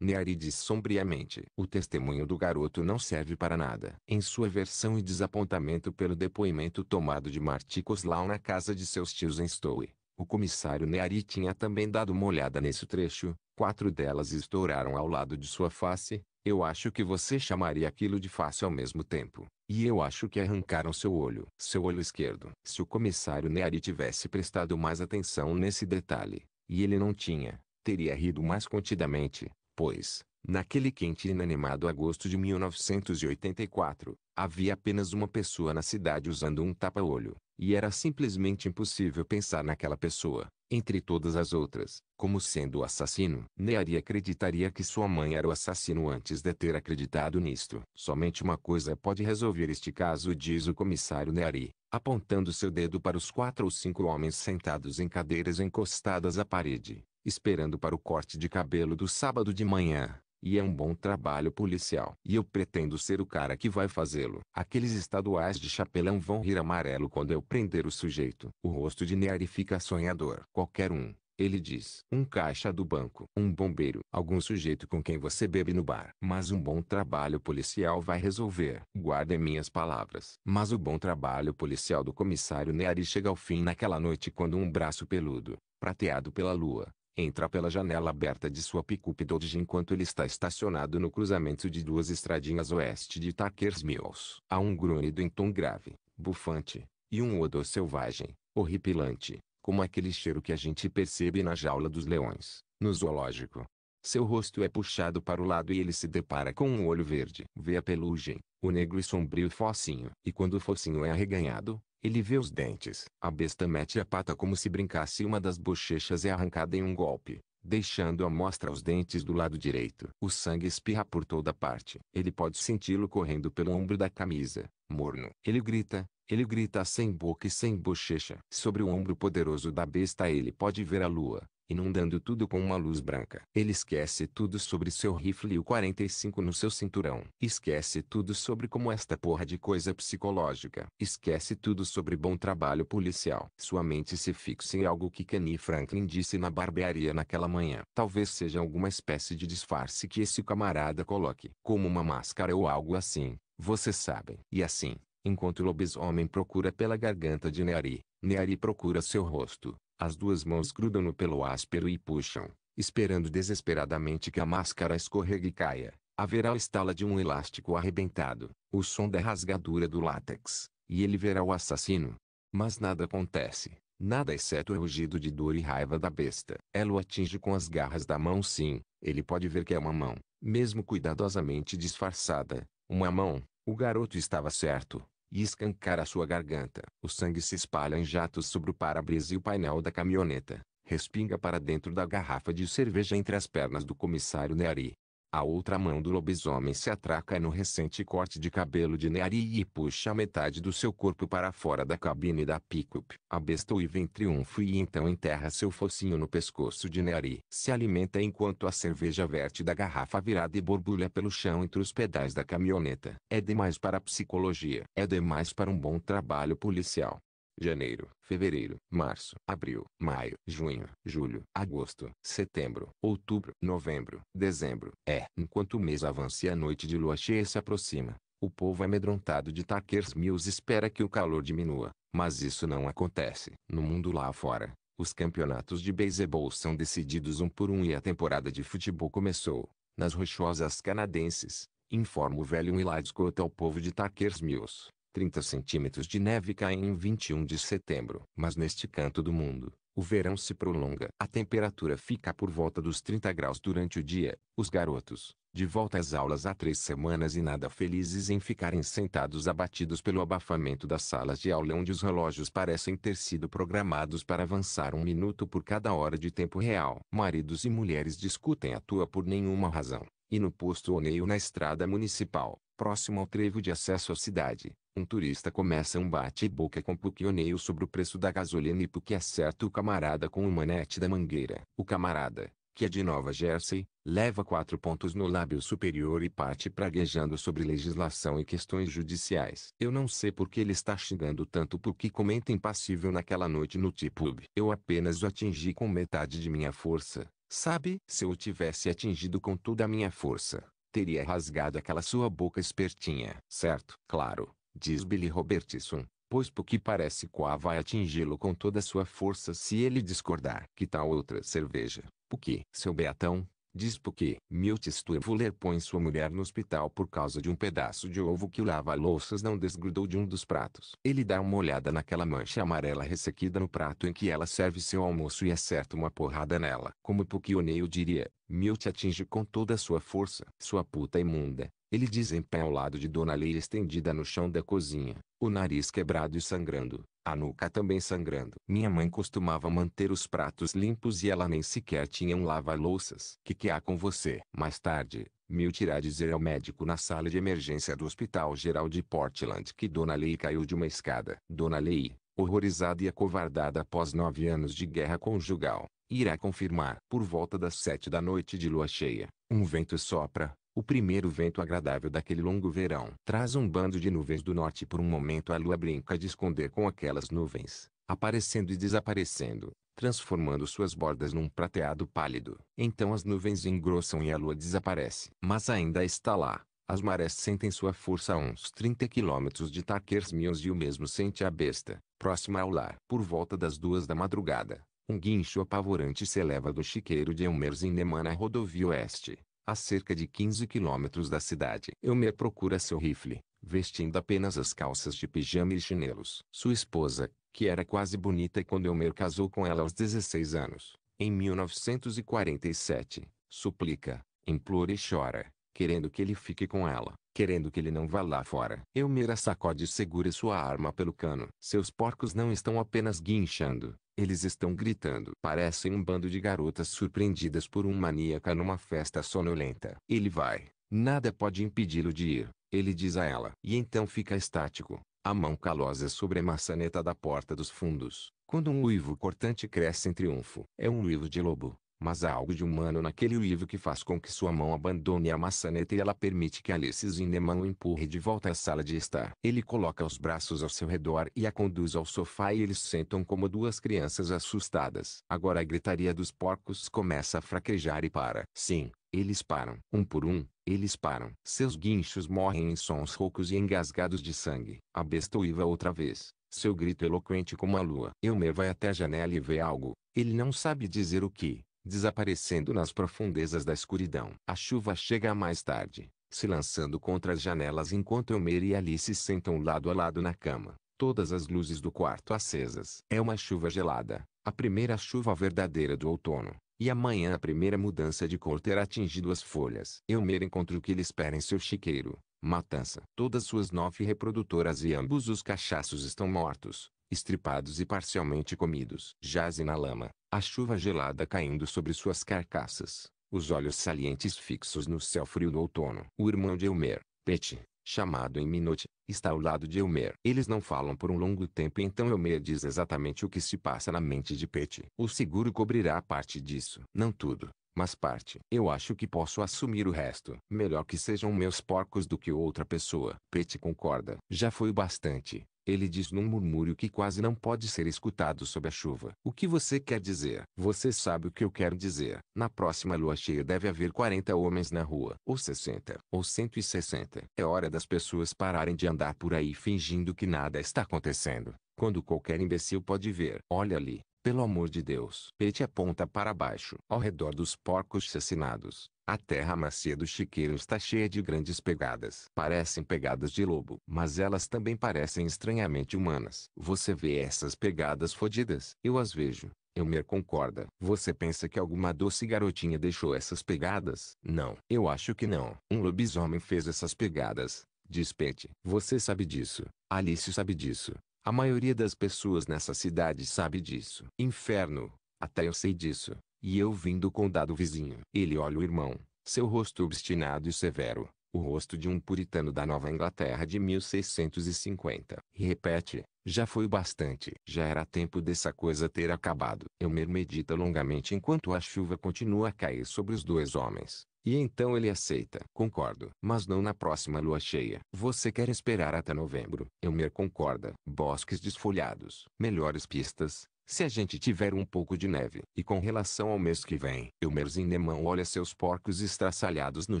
disse sombriamente. O testemunho do garoto não serve para nada. Em sua versão e desapontamento pelo depoimento tomado de Marticoslau na casa de seus tios em Stowe, o comissário Neari tinha também dado uma olhada nesse trecho, quatro delas estouraram ao lado de sua face, eu acho que você chamaria aquilo de face ao mesmo tempo. E eu acho que arrancaram seu olho, seu olho esquerdo. Se o comissário Neari tivesse prestado mais atenção nesse detalhe, e ele não tinha, teria rido mais contidamente, pois, naquele quente e inanimado agosto de 1984, havia apenas uma pessoa na cidade usando um tapa-olho, e era simplesmente impossível pensar naquela pessoa, entre todas as outras, como sendo o assassino. Neari acreditaria que sua mãe era o assassino antes de ter acreditado nisto. Somente uma coisa pode resolver este caso, diz o comissário Neari, apontando seu dedo para os quatro ou cinco homens sentados em cadeiras encostadas à parede esperando para o corte de cabelo do sábado de manhã. E é um bom trabalho policial. E eu pretendo ser o cara que vai fazê-lo. Aqueles estaduais de chapelão vão rir amarelo quando eu prender o sujeito. O rosto de Neary fica sonhador. Qualquer um, ele diz. Um caixa do banco. Um bombeiro. Algum sujeito com quem você bebe no bar. Mas um bom trabalho policial vai resolver. Guardem minhas palavras. Mas o bom trabalho policial do comissário Neary chega ao fim naquela noite quando um braço peludo, prateado pela lua, entra pela janela aberta de sua pick Dodge enquanto ele está estacionado no cruzamento de duas estradinhas oeste de Tuckers Mills. Há um grunhido em tom grave, bufante, e um odor selvagem, horripilante, como aquele cheiro que a gente percebe na jaula dos leões, no zoológico. Seu rosto é puxado para o lado e ele se depara com um olho verde. Vê a pelugem, o negro e sombrio focinho. E quando o focinho é arreganhado, ele vê os dentes. A besta mete a pata como se brincasse e uma das bochechas é arrancada em um golpe, deixando a mostra os dentes do lado direito. O sangue espirra por toda parte. Ele pode senti-lo correndo pelo ombro da camisa, morno. Ele grita, ele grita sem boca e sem bochecha. Sobre o ombro poderoso da besta ele pode ver a lua, inundando tudo com uma luz branca. Ele esquece tudo sobre seu rifle e o 45 no seu cinturão. Esquece tudo sobre como esta porra de coisa psicológica. Esquece tudo sobre bom trabalho policial. Sua mente se fixa em algo que Kenny Franklin disse na barbearia naquela manhã. Talvez seja alguma espécie de disfarce que esse camarada coloque, como uma máscara ou algo assim. Vocês sabem. E assim, enquanto o lobisomem procura pela garganta de Neari, Neari procura seu rosto. As duas mãos grudam no pelo áspero e puxam, esperando desesperadamente que a máscara escorregue e caia. Haverá a estala de um elástico arrebentado, o som da rasgadura do látex, e ele verá o assassino. Mas nada acontece, nada exceto o rugido de dor e raiva da besta. Ela o atinge com as garras da mão sim, ele pode ver que é uma mão, mesmo cuidadosamente disfarçada, uma mão. O garoto estava certo e escancara sua garganta. O sangue se espalha em jatos sobre o para-brisa e o painel da caminhoneta. Respinga para dentro da garrafa de cerveja entre as pernas do comissário Neari. A outra mão do lobisomem se atraca no recente corte de cabelo de Neari e puxa metade do seu corpo para fora da cabine da pickup. A besta uiva em triunfo e então enterra seu focinho no pescoço de Neari. Se alimenta enquanto a cerveja verte da garrafa virada e borbulha pelo chão entre os pedais da caminhoneta. É demais para a psicologia. É demais para um bom trabalho policial janeiro, fevereiro, março, abril, maio, junho, julho, agosto, setembro, outubro, novembro, dezembro. É, enquanto o mês avança e a noite de lua cheia se aproxima, o povo é amedrontado de Takers Mills espera que o calor diminua, mas isso não acontece. No mundo lá fora, os campeonatos de beisebol são decididos um por um e a temporada de futebol começou. Nas rochosas canadenses, informa o velho Willard Scott ao povo de Takers Mills. 30 centímetros de neve caem em 21 de setembro. Mas neste canto do mundo, o verão se prolonga. A temperatura fica por volta dos 30 graus durante o dia. Os garotos, de volta às aulas há três semanas e nada felizes em ficarem sentados abatidos pelo abafamento das salas de aula onde os relógios parecem ter sido programados para avançar um minuto por cada hora de tempo real. Maridos e mulheres discutem a toa por nenhuma razão e no posto Oneio na estrada municipal, próximo ao trevo de acesso à cidade, um turista começa um bate-boca com Puquioneio sobre o preço da gasolina e Puque acerta o camarada com o manete da mangueira. O camarada, que é de Nova Jersey, leva quatro pontos no lábio superior e parte praguejando sobre legislação e questões judiciais. Eu não sei por que ele está xingando tanto porque comenta impassível naquela noite no T-Pub. Eu apenas o atingi com metade de minha força, Sabe, se eu tivesse atingido com toda a minha força, teria rasgado aquela sua boca espertinha. Certo, claro, diz Billy Robertson, pois porque parece Quá vai atingi-lo com toda a sua força se ele discordar. Que tal outra cerveja? O que, seu beatão, Diz porque Miltes Tuevuler põe sua mulher no hospital por causa de um pedaço de ovo que o lava-louças não desgrudou de um dos pratos. Ele dá uma olhada naquela mancha amarela ressequida no prato em que ela serve seu almoço e acerta uma porrada nela. Como Pukioneio diria, Milt atinge com toda a sua força. Sua puta imunda, ele diz em pé ao lado de Dona Leia estendida no chão da cozinha, o nariz quebrado e sangrando, a nuca também sangrando. Minha mãe costumava manter os pratos limpos e ela nem sequer tinha um lava-louças. Que que há com você? Mais tarde, me irá dizer ao médico na sala de emergência do Hospital Geral de Portland que Dona Leia caiu de uma escada. Dona Leia, horrorizada e acovardada após nove anos de guerra conjugal, irá confirmar. Por volta das sete da noite de lua cheia, um vento sopra, o primeiro vento agradável daquele longo verão traz um bando de nuvens do norte e por um momento a lua brinca de esconder com aquelas nuvens, aparecendo e desaparecendo, transformando suas bordas num prateado pálido. Então as nuvens engrossam e a lua desaparece. Mas ainda está lá. As marés sentem sua força a uns 30 quilômetros de Taquersmios e o mesmo sente a besta, próxima ao lar. Por volta das duas da madrugada, um guincho apavorante se eleva do chiqueiro de Elmers em Nemana Rodovia Oeste, a cerca de 15 quilômetros da cidade. Elmer procura seu rifle, vestindo apenas as calças de pijama e chinelos. Sua esposa, que era quase bonita quando Elmer casou com ela aos 16 anos, em 1947, suplica, implora e chora, querendo que ele fique com ela, querendo que ele não vá lá fora. a sacode e segura sua arma pelo cano. Seus porcos não estão apenas guinchando, eles estão gritando. Parecem um bando de garotas surpreendidas por um maníaca numa festa sonolenta. Ele vai. Nada pode impedi-lo de ir. Ele diz a ela. E então fica estático. A mão calosa sobre a maçaneta da porta dos fundos. Quando um uivo cortante cresce em triunfo. É um uivo de lobo mas há algo de humano naquele livro que faz com que sua mão abandone a maçaneta e ela permite que Alice Zinnemann o empurre de volta à sala de estar. Ele coloca os braços ao seu redor e a conduz ao sofá e eles sentam como duas crianças assustadas. Agora a gritaria dos porcos começa a fraquejar e para. Sim, eles param. Um por um, eles param. Seus guinchos morrem em sons roucos e engasgados de sangue. A besta uiva outra vez. Seu grito eloquente como a lua. Elmer vai até a janela e vê algo. Ele não sabe dizer o que, desaparecendo nas profundezas da escuridão. A chuva chega mais tarde, se lançando contra as janelas enquanto Elmer e Alice sentam lado a lado na cama, todas as luzes do quarto acesas. É uma chuva gelada, a primeira chuva verdadeira do outono, e amanhã a primeira mudança de cor terá atingido as folhas. Elmer encontra o que lhe espera em seu chiqueiro, matança. Todas suas nove reprodutoras e ambos os cachaços estão mortos, estripados e parcialmente comidos. Jazem na lama, a chuva gelada caindo sobre suas carcaças, os olhos salientes fixos no céu frio do outono. O irmão de Elmer, Pete, chamado em Minot, está ao lado de Elmer. Eles não falam por um longo tempo e então Elmer diz exatamente o que se passa na mente de Pete. O seguro cobrirá parte disso. Não tudo. Mas parte. Eu acho que posso assumir o resto. Melhor que sejam meus porcos do que outra pessoa. Pete concorda. Já foi o bastante. Ele diz num murmúrio que quase não pode ser escutado sob a chuva. O que você quer dizer? Você sabe o que eu quero dizer. Na próxima lua cheia deve haver 40 homens na rua. Ou 60. Ou 160. É hora das pessoas pararem de andar por aí fingindo que nada está acontecendo. Quando qualquer imbecil pode ver. Olha ali. Pelo amor de Deus. Pete aponta para baixo. Ao redor dos porcos assassinados. a terra macia do chiqueiro está cheia de grandes pegadas. Parecem pegadas de lobo, mas elas também parecem estranhamente humanas. Você vê essas pegadas fodidas? Eu as vejo. me concorda. Você pensa que alguma doce garotinha deixou essas pegadas? Não. Eu acho que não. Um lobisomem fez essas pegadas, diz Pete. Você sabe disso. Alice sabe disso. A maioria das pessoas nessa cidade sabe disso. Inferno, até eu sei disso, e eu vim do condado vizinho. Ele olha o irmão, seu rosto obstinado e severo, o rosto de um puritano da Nova Inglaterra de 1650, e repete, já foi o bastante. Já era tempo dessa coisa ter acabado. Elmer medita longamente enquanto a chuva continua a cair sobre os dois homens. E então ele aceita. Concordo. Mas não na próxima lua cheia. Você quer esperar até novembro. Elmer concorda. Bosques desfolhados. Melhores pistas. Se a gente tiver um pouco de neve. E com relação ao mês que vem, Elmer Zinnemann olha seus porcos estraçalhados no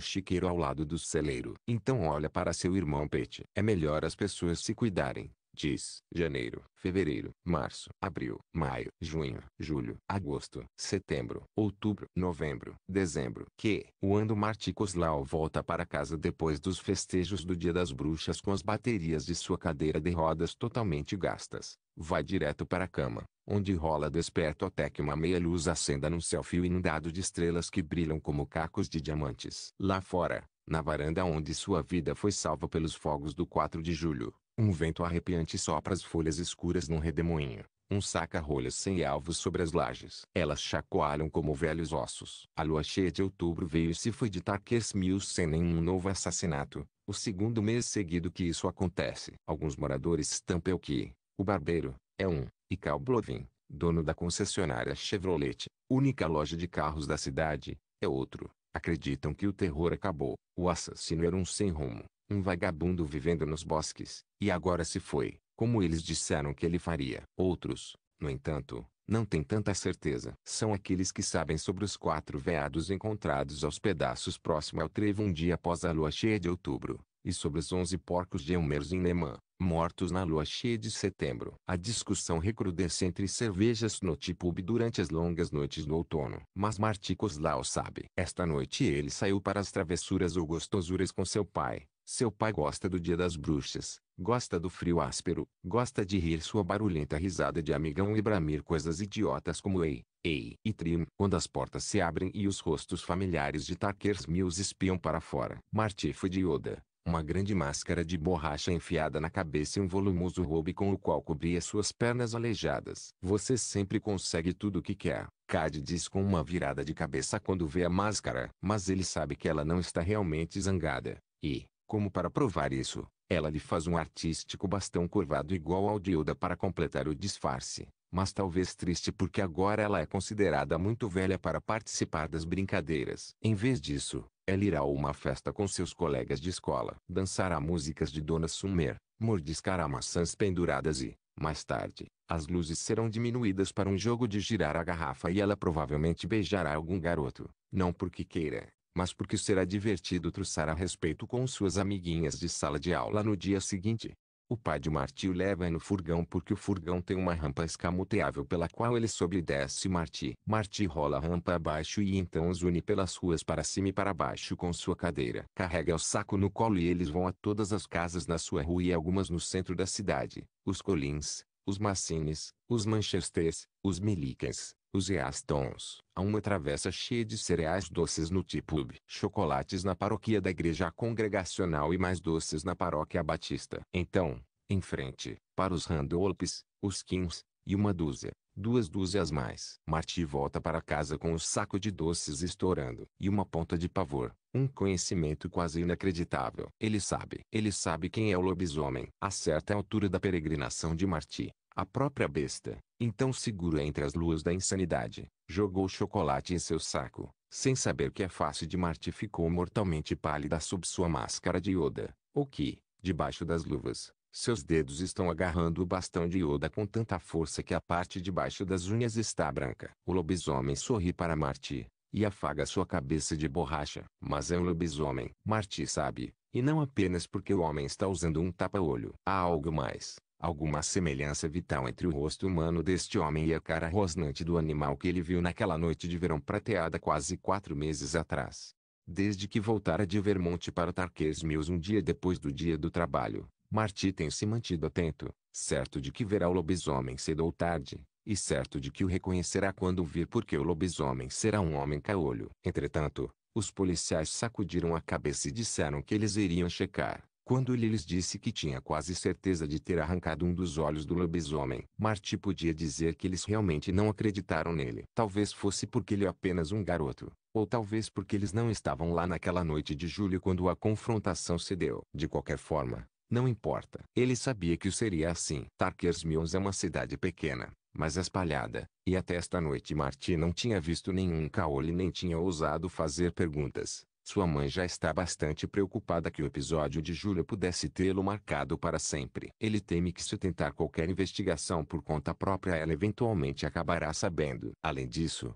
chiqueiro ao lado do celeiro. Então olha para seu irmão Pete. É melhor as pessoas se cuidarem diz, janeiro, fevereiro, março, abril, maio, junho, julho, agosto, setembro, outubro, novembro, dezembro, que o ano Marticoslau volta para casa depois dos festejos do Dia das Bruxas com as baterias de sua cadeira de rodas totalmente gastas, vai direto para a cama, onde rola desperto até que uma meia luz acenda num céu fio inundado de estrelas que brilham como cacos de diamantes. Lá fora, na varanda onde sua vida foi salva pelos fogos do 4 de julho, um vento arrepiante sopra as folhas escuras num redemoinho. Um saca-rolhas sem alvos sobre as lajes. Elas chacoalham como velhos ossos. A lua cheia de outubro veio e se foi de Tarques Mills sem nenhum novo assassinato. O segundo mês seguido que isso acontece. Alguns moradores estampam que, o barbeiro, é um, e Cal Blovin, dono da concessionária Chevrolet, única loja de carros da cidade, é outro. Acreditam que o terror acabou. O assassino era um sem rumo um vagabundo vivendo nos bosques, e agora se foi, como eles disseram que ele faria. Outros, no entanto, não têm tanta certeza. São aqueles que sabem sobre os quatro veados encontrados aos pedaços próximo ao trevo um dia após a lua cheia de outubro, e sobre os onze porcos de Elmers em Nemã, mortos na lua cheia de setembro. A discussão recrudesce entre cervejas no Tipub durante as longas noites do outono. Mas Marticos o sabe. Esta noite ele saiu para as travessuras ou gostosuras com seu pai, seu pai gosta do dia das bruxas, gosta do frio áspero, gosta de rir sua barulhenta risada de amigão e bramir coisas idiotas como ei, ei e trim, quando as portas se abrem e os rostos familiares de Takers Mills espiam para fora. Martifo de Yoda, uma grande máscara de borracha enfiada na cabeça e um volumoso robe com o qual cobria suas pernas aleijadas. Você sempre consegue tudo o que quer. Cad diz com uma virada de cabeça quando vê a máscara, mas ele sabe que ela não está realmente zangada. E, como para provar isso, ela lhe faz um artístico bastão curvado igual ao de Yoda para completar o disfarce, mas talvez triste porque agora ela é considerada muito velha para participar das brincadeiras. Em vez disso, ela irá a uma festa com seus colegas de escola, dançará músicas de Dona Sumer, mordiscará maçãs penduradas e, mais tarde, as luzes serão diminuídas para um jogo de girar a garrafa e ela provavelmente beijará algum garoto, não porque queira, mas porque será divertido truçar a respeito com suas amiguinhas de sala de aula no dia seguinte. O pai de Marti o leva no furgão porque o furgão tem uma rampa escamoteável pela qual ele sobe e desce Marti. Marti rola a rampa abaixo e então os une pelas ruas para cima e para baixo com sua cadeira. Carrega o saco no colo e eles vão a todas as casas na sua rua e algumas no centro da cidade. Os Colins, os Massines, os Manchesters, os Milikens os Eastons, há uma travessa cheia de cereais doces no Tipub, chocolates na paróquia da Igreja Congregacional e mais doces na paróquia Batista. Então, em frente, para os Randolphs, os Kings, e uma dúzia, duas dúzias mais. marty volta para casa com o um saco de doces estourando, e uma ponta de pavor, um conhecimento quase inacreditável. Ele sabe, ele sabe quem é o lobisomem. A certa altura da peregrinação de marty, a própria besta, então seguro entre as luas da insanidade, jogou chocolate em seu saco, sem saber que a é face de Marte ficou mortalmente pálida sob sua máscara de Yoda, ou que, debaixo das luvas, seus dedos estão agarrando o bastão de Yoda com tanta força que a parte de baixo das unhas está branca. O lobisomem sorri para Marti e afaga sua cabeça de borracha. Mas é um lobisomem. Marti sabe, e não apenas porque o homem está usando um tapa-olho. Há algo mais alguma semelhança vital entre o rosto humano deste homem e a cara rosnante do animal que ele viu naquela noite de verão prateada quase quatro meses atrás. Desde que voltara de Vermont para Tarques Mills um dia depois do dia do trabalho, Marty tem se mantido atento, certo de que verá o lobisomem cedo ou tarde, e certo de que o reconhecerá quando vir porque o lobisomem será um homem caolho. Entretanto, os policiais sacudiram a cabeça e disseram que eles iriam checar. Quando ele lhes disse que tinha quase certeza de ter arrancado um dos olhos do lobisomem, Marty podia dizer que eles realmente não acreditaram nele. Talvez fosse porque ele é apenas um garoto, ou talvez porque eles não estavam lá naquela noite de julho quando a confrontação se deu. De qualquer forma, não importa. Ele sabia que seria assim. Tarkers Mills é uma cidade pequena, mas espalhada, e até esta noite Marty não tinha visto nenhum caolho nem tinha ousado fazer perguntas. Sua mãe já está bastante preocupada que o episódio de Júlia pudesse tê-lo marcado para sempre. Ele teme que se tentar qualquer investigação por conta própria ela eventualmente acabará sabendo. Além disso,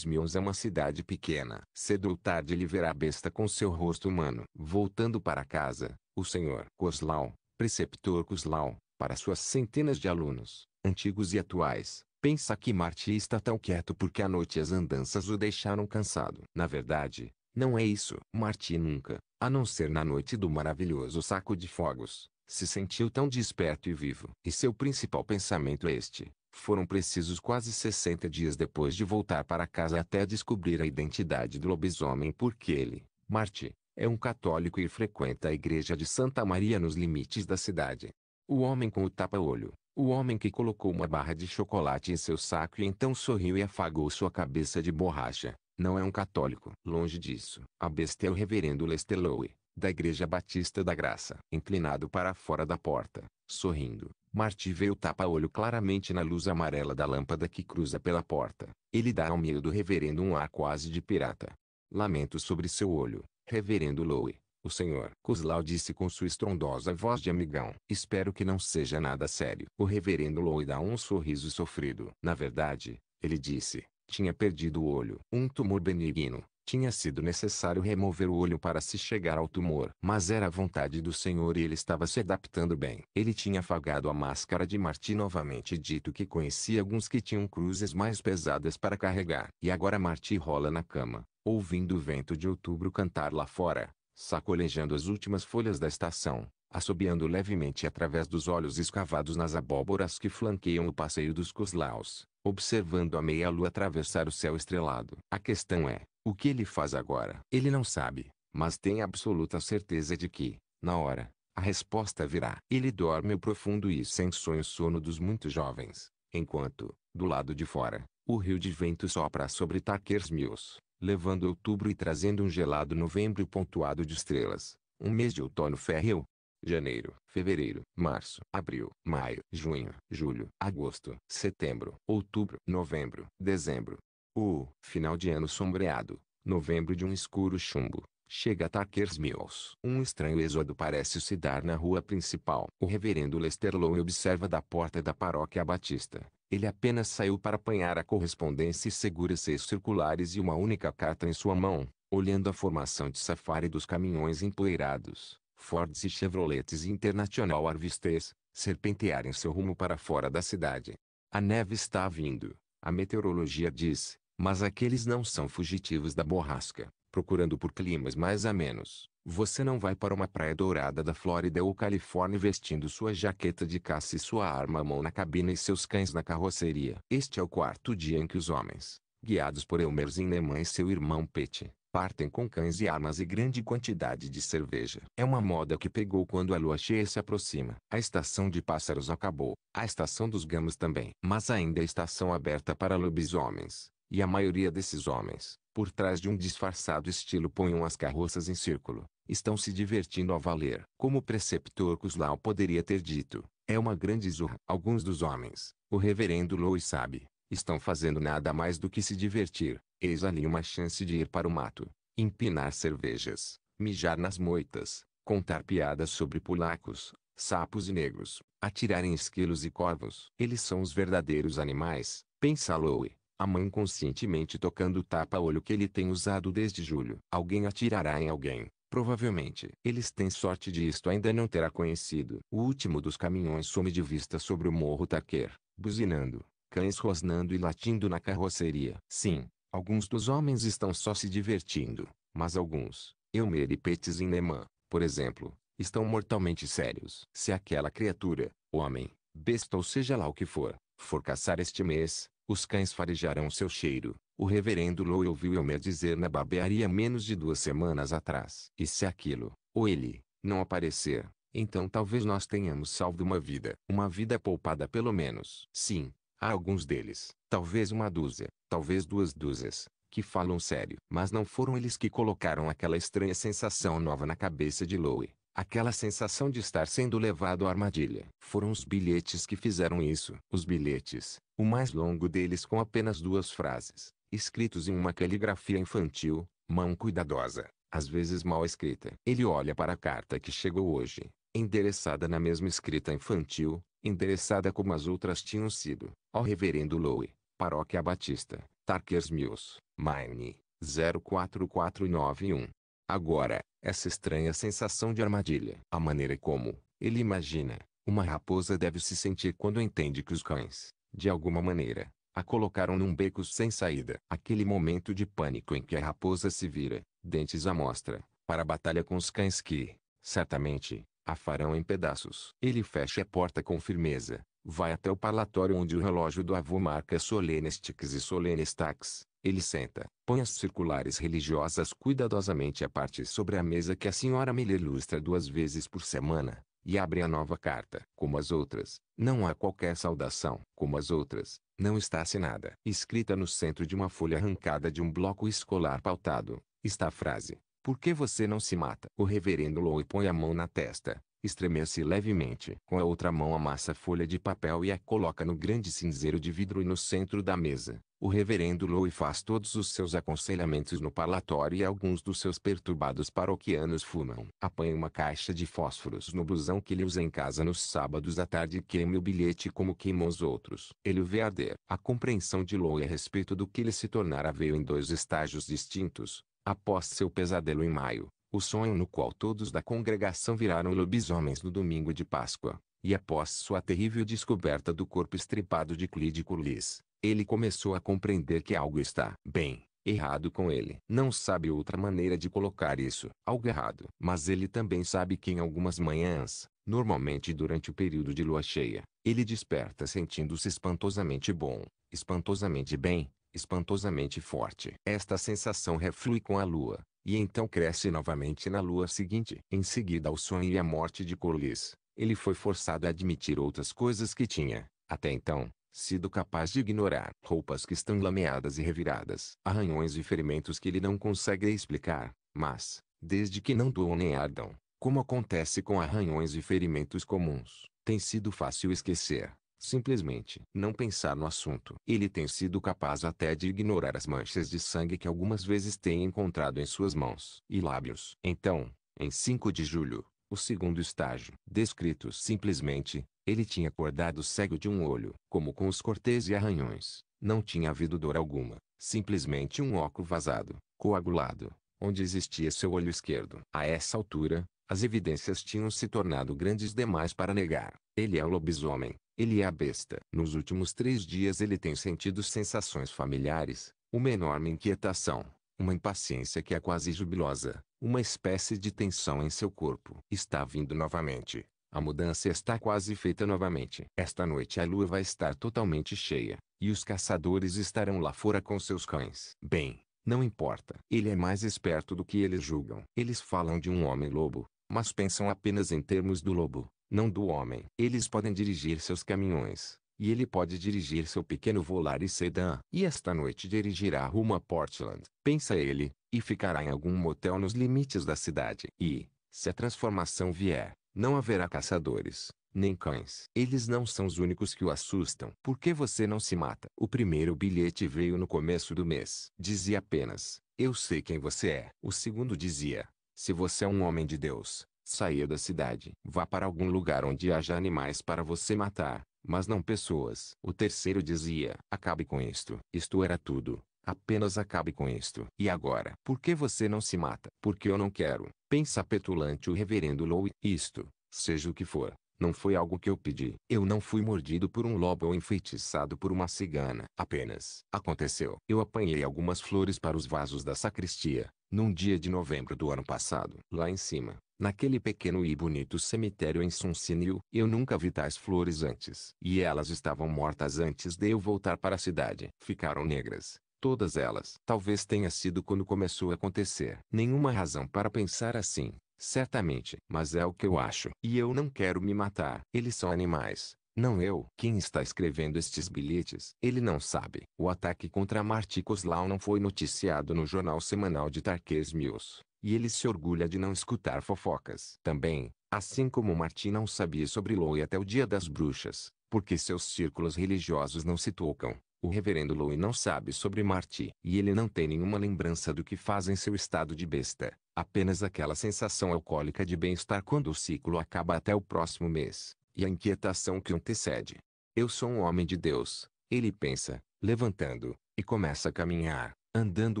Mills é uma cidade pequena. Cedo ou tarde ele verá a besta com seu rosto humano. Voltando para casa, o senhor Kozlau, preceptor Kozlau, para suas centenas de alunos, antigos e atuais, pensa que Marty está tão quieto porque à noite as andanças o deixaram cansado. Na verdade, não é isso. Marti nunca, a não ser na noite do maravilhoso saco de fogos, se sentiu tão desperto e vivo. E seu principal pensamento é este. Foram precisos quase 60 dias depois de voltar para casa até descobrir a identidade do lobisomem porque ele, Marti, é um católico e frequenta a igreja de Santa Maria nos limites da cidade. O homem com o tapa-olho, o homem que colocou uma barra de chocolate em seu saco e então sorriu e afagou sua cabeça de borracha, não é um católico. Longe disso. A besta é o reverendo Lester Lowe, da Igreja Batista da Graça. Inclinado para fora da porta, sorrindo, Marty vê o tapa-olho claramente na luz amarela da lâmpada que cruza pela porta. Ele dá ao meio do reverendo um ar quase de pirata. Lamento sobre seu olho, reverendo Lowe. O senhor Cuslau disse com sua estrondosa voz de amigão. Espero que não seja nada sério. O reverendo Lowe dá um sorriso sofrido. Na verdade, ele disse, tinha perdido o olho. Um tumor benigno. Tinha sido necessário remover o olho para se chegar ao tumor. Mas era a vontade do Senhor e ele estava se adaptando bem. Ele tinha afagado a máscara de Marti novamente e dito que conhecia alguns que tinham cruzes mais pesadas para carregar. E agora Marti rola na cama, ouvindo o vento de outubro cantar lá fora, sacolejando as últimas folhas da estação, assobiando levemente através dos olhos escavados nas abóboras que flanqueiam o passeio dos coslaus observando a meia-lua atravessar o céu estrelado. A questão é, o que ele faz agora? Ele não sabe, mas tem absoluta certeza de que, na hora, a resposta virá. Ele dorme o profundo e sem sonho sono dos muito jovens, enquanto, do lado de fora, o rio de vento sopra sobre Takers Mills, levando outubro e trazendo um gelado novembro pontuado de estrelas, um mês de outono férreo, janeiro, fevereiro, março, abril, maio, junho, julho, agosto, setembro, outubro, novembro, dezembro. O final de ano sombreado, novembro de um escuro chumbo, Chega a Tuckers Mills. Um estranho êxodo parece se dar na rua principal. O reverendo Lester Lowe observa da porta da paróquia batista. Ele apenas saiu para apanhar a correspondência e segura seis circulares e uma única carta em sua mão, olhando a formação de safari dos caminhões empoeirados. Fords e Chevrolets International Harvesters, serpentearem seu rumo para fora da cidade. A neve está vindo, a meteorologia diz, mas aqueles não são fugitivos da borrasca, procurando por climas mais amenos. Você não vai para uma praia dourada da Flórida ou Califórnia vestindo sua jaqueta de caça e sua arma à mão na cabina e seus cães na carroceria. Este é o quarto dia em que os homens, guiados por Elmer Zinneman e seu irmão Pete, partem com cães e armas e grande quantidade de cerveja. É uma moda que pegou quando a lua cheia se aproxima. A estação de pássaros acabou, a estação dos gamos também. Mas ainda a estação aberta para lobisomens, e a maioria desses homens, por trás de um disfarçado estilo ponham as carroças em círculo, estão se divertindo a valer. Como o preceptor Cuslau poderia ter dito, é uma grande zorra. Alguns dos homens, o reverendo Louis sabe, Estão fazendo nada mais do que se divertir. Eis ali uma chance de ir para o mato, empinar cervejas, mijar nas moitas, contar piadas sobre polacos, sapos e negros, atirar em esquilos e corvos. Eles são os verdadeiros animais, pensa Lowe, a mãe conscientemente tocando o tapa-olho que ele tem usado desde julho. Alguém atirará em alguém. Provavelmente. Eles têm sorte de isto ainda não terá conhecido. O último dos caminhões some de vista sobre o morro Taquer, buzinando cães rosnando e latindo na carroceria. Sim, alguns dos homens estão só se divertindo, mas alguns, Eumer e Petes Ineman, por exemplo, estão mortalmente sérios. Se aquela criatura, homem, besta ou seja lá o que for, for caçar este mês, os cães farejarão seu cheiro. O reverendo Lowell ouviu Elmer dizer na barbearia menos de duas semanas atrás. E se aquilo, ou ele, não aparecer, então talvez nós tenhamos salvo uma vida. Uma vida poupada pelo menos. Sim, Há alguns deles, talvez uma dúzia, talvez duas dúzias, que falam sério. Mas não foram eles que colocaram aquela estranha sensação nova na cabeça de Louie. Aquela sensação de estar sendo levado à armadilha. Foram os bilhetes que fizeram isso. Os bilhetes, o mais longo deles com apenas duas frases, escritos em uma caligrafia infantil, mão cuidadosa, às vezes mal escrita. Ele olha para a carta que chegou hoje, endereçada na mesma escrita infantil, endereçada como as outras tinham sido, ao reverendo Lowe, paróquia batista, Tarkers Mills, Maine, 04491. Agora, essa estranha sensação de armadilha, a maneira como, ele imagina, uma raposa deve se sentir quando entende que os cães, de alguma maneira, a colocaram num beco sem saída. Aquele momento de pânico em que a raposa se vira, dentes à mostra, para a batalha com os cães que, certamente, a farão em pedaços. Ele fecha a porta com firmeza, vai até o palatório onde o relógio do avô marca solenestix e solenestax. Ele senta, põe as circulares religiosas cuidadosamente à parte sobre a mesa que a senhora me ilustra duas vezes por semana, e abre a nova carta. Como as outras, não há qualquer saudação. Como as outras, não está assinada. Escrita no centro de uma folha arrancada de um bloco escolar pautado, está a frase. Por que você não se mata? O reverendo Lowe põe a mão na testa, estremece levemente. Com a outra mão amassa a folha de papel e a coloca no grande cinzeiro de vidro no centro da mesa. O reverendo Lowe faz todos os seus aconselhamentos no parlatório e alguns dos seus perturbados paroquianos fumam. Apanha uma caixa de fósforos no blusão que ele usa em casa nos sábados à tarde e queima o bilhete como queimou os outros. Ele o vê arder. A compreensão de Lowe a respeito do que ele se tornará veio em dois estágios distintos. Após seu pesadelo em maio, o sonho no qual todos da congregação viraram lobisomens no domingo de Páscoa, e após sua terrível descoberta do corpo estripado de Clyde Curlis, ele começou a compreender que algo está bem errado com ele. Não sabe outra maneira de colocar isso, algo errado. Mas ele também sabe que em algumas manhãs, normalmente durante o período de lua cheia, ele desperta sentindo-se espantosamente bom, espantosamente bem, espantosamente forte. Esta sensação reflui com a lua, e então cresce novamente na lua seguinte. Em seguida ao sonho e à morte de Corliss, ele foi forçado a admitir outras coisas que tinha, até então, sido capaz de ignorar. Roupas que estão lameadas e reviradas. Arranhões e ferimentos que ele não consegue explicar, mas, desde que não doam nem ardam, como acontece com arranhões e ferimentos comuns, tem sido fácil esquecer simplesmente não pensar no assunto. Ele tem sido capaz até de ignorar as manchas de sangue que algumas vezes tem encontrado em suas mãos e lábios. Então, em 5 de julho, o segundo estágio, descrito simplesmente, ele tinha acordado cego de um olho, como com os cortes e arranhões. Não tinha havido dor alguma, simplesmente um óculo vazado, coagulado, onde existia seu olho esquerdo. A essa altura, as evidências tinham se tornado grandes demais para negar. Ele é o lobisomem, ele é a besta. Nos últimos três dias ele tem sentido sensações familiares, uma enorme inquietação, uma impaciência que é quase jubilosa, uma espécie de tensão em seu corpo. Está vindo novamente. A mudança está quase feita novamente. Esta noite a lua vai estar totalmente cheia, e os caçadores estarão lá fora com seus cães. Bem, não importa. Ele é mais esperto do que eles julgam. Eles falam de um homem-lobo, mas pensam apenas em termos do lobo, não do homem. Eles podem dirigir seus caminhões, e ele pode dirigir seu pequeno volar e sedã. E esta noite dirigirá rumo a Portland, pensa ele, e ficará em algum motel nos limites da cidade. E, se a transformação vier, não haverá caçadores, nem cães. Eles não são os únicos que o assustam. Por que você não se mata? O primeiro bilhete veio no começo do mês. Dizia apenas, eu sei quem você é. O segundo dizia, se você é um homem de Deus, saia da cidade. Vá para algum lugar onde haja animais para você matar, mas não pessoas. O terceiro dizia: Acabe com isto. Isto era tudo. Apenas acabe com isto. E agora? Por que você não se mata? Porque eu não quero. Pensa petulante o reverendo Lou. Isto, seja o que for, não foi algo que eu pedi. Eu não fui mordido por um lobo ou enfeitiçado por uma cigana. Apenas aconteceu. Eu apanhei algumas flores para os vasos da sacristia, num dia de novembro do ano passado. Lá em cima, naquele pequeno e bonito cemitério em Sunsinil, eu nunca vi tais flores antes. E elas estavam mortas antes de eu voltar para a cidade. Ficaram negras. Todas elas. Talvez tenha sido quando começou a acontecer. Nenhuma razão para pensar assim. Certamente, mas é o que eu acho. E eu não quero me matar. Eles são animais. Não eu. Quem está escrevendo estes bilhetes? Ele não sabe. O ataque contra Marty Coslau não foi noticiado no jornal semanal de Tarquês News. E ele se orgulha de não escutar fofocas. Também, assim como Marty não sabia sobre Lowe até o dia das bruxas, porque seus círculos religiosos não se tocam. O reverendo Louis não sabe sobre Marty, e ele não tem nenhuma lembrança do que faz em seu estado de besta apenas aquela sensação alcoólica de bem-estar quando o ciclo acaba até o próximo mês, e a inquietação que antecede. Eu sou um homem de Deus, ele pensa, levantando, e começa a caminhar, andando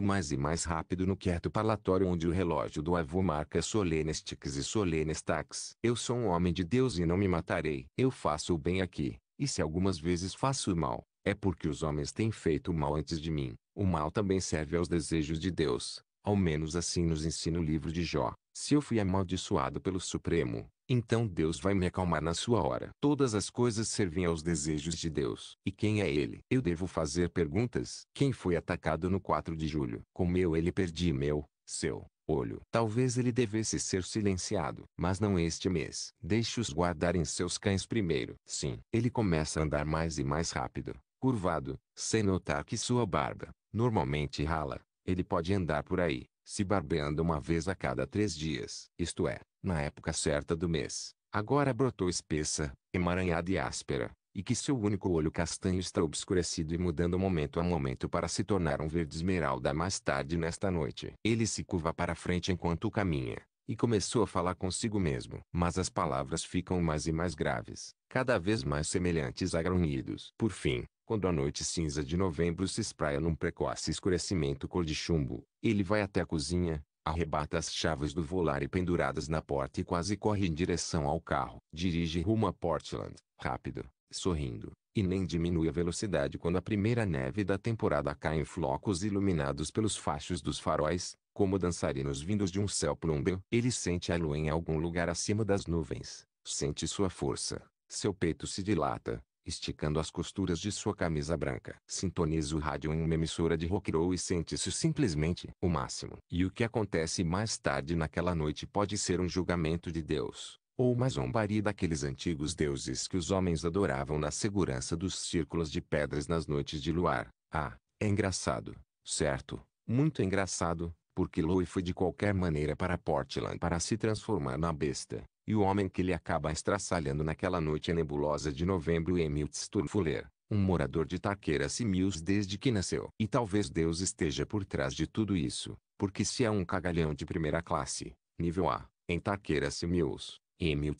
mais e mais rápido no quieto palatório onde o relógio do avô marca solenes tiques e solenes tax. Eu sou um homem de Deus e não me matarei. Eu faço o bem aqui, e se algumas vezes faço o mal, é porque os homens têm feito o mal antes de mim. O mal também serve aos desejos de Deus, ao menos assim nos ensina o livro de Jó. Se eu fui amaldiçoado pelo Supremo, então Deus vai me acalmar na sua hora. Todas as coisas servem aos desejos de Deus. E quem é ele? Eu devo fazer perguntas. Quem foi atacado no 4 de julho? Com meu ele perdi meu, seu, olho. Talvez ele devesse ser silenciado, mas não este mês. Deixe-os guardarem seus cães primeiro. Sim, ele começa a andar mais e mais rápido, curvado, sem notar que sua barba, normalmente rala, ele pode andar por aí, se barbeando uma vez a cada três dias, isto é, na época certa do mês. Agora brotou espessa, emaranhada e áspera, e que seu único olho castanho está obscurecido e mudando momento a momento para se tornar um verde esmeralda mais tarde nesta noite. Ele se curva para frente enquanto caminha, e começou a falar consigo mesmo. Mas as palavras ficam mais e mais graves, cada vez mais semelhantes a grunhidos. Por fim, quando a noite cinza de novembro se espraia num precoce escurecimento cor de chumbo, ele vai até a cozinha, arrebata as chaves do volar e penduradas na porta e quase corre em direção ao carro. Dirige rumo a Portland, rápido, sorrindo, e nem diminui a velocidade quando a primeira neve da temporada cai em flocos iluminados pelos fachos dos faróis, como dançarinos vindos de um céu plúmbeo. Ele sente a lua em algum lugar acima das nuvens, sente sua força, seu peito se dilata, esticando as costuras de sua camisa branca. Sintoniza o rádio em uma emissora de rock roll e sente-se simplesmente o máximo. E o que acontece mais tarde naquela noite pode ser um julgamento de Deus, ou uma zombaria daqueles antigos deuses que os homens adoravam na segurança dos círculos de pedras nas noites de luar. Ah, é engraçado, certo? Muito engraçado, porque Lois foi de qualquer maneira para Portland para se transformar na besta, e o homem que ele acaba estraçalhando naquela noite nebulosa de novembro é Emil Sturmfuller, um morador de Tarqueiras e desde que nasceu. E talvez Deus esteja por trás de tudo isso, porque se há é um cagalhão de primeira classe, nível A, em Tarqueiras e Mills, Emil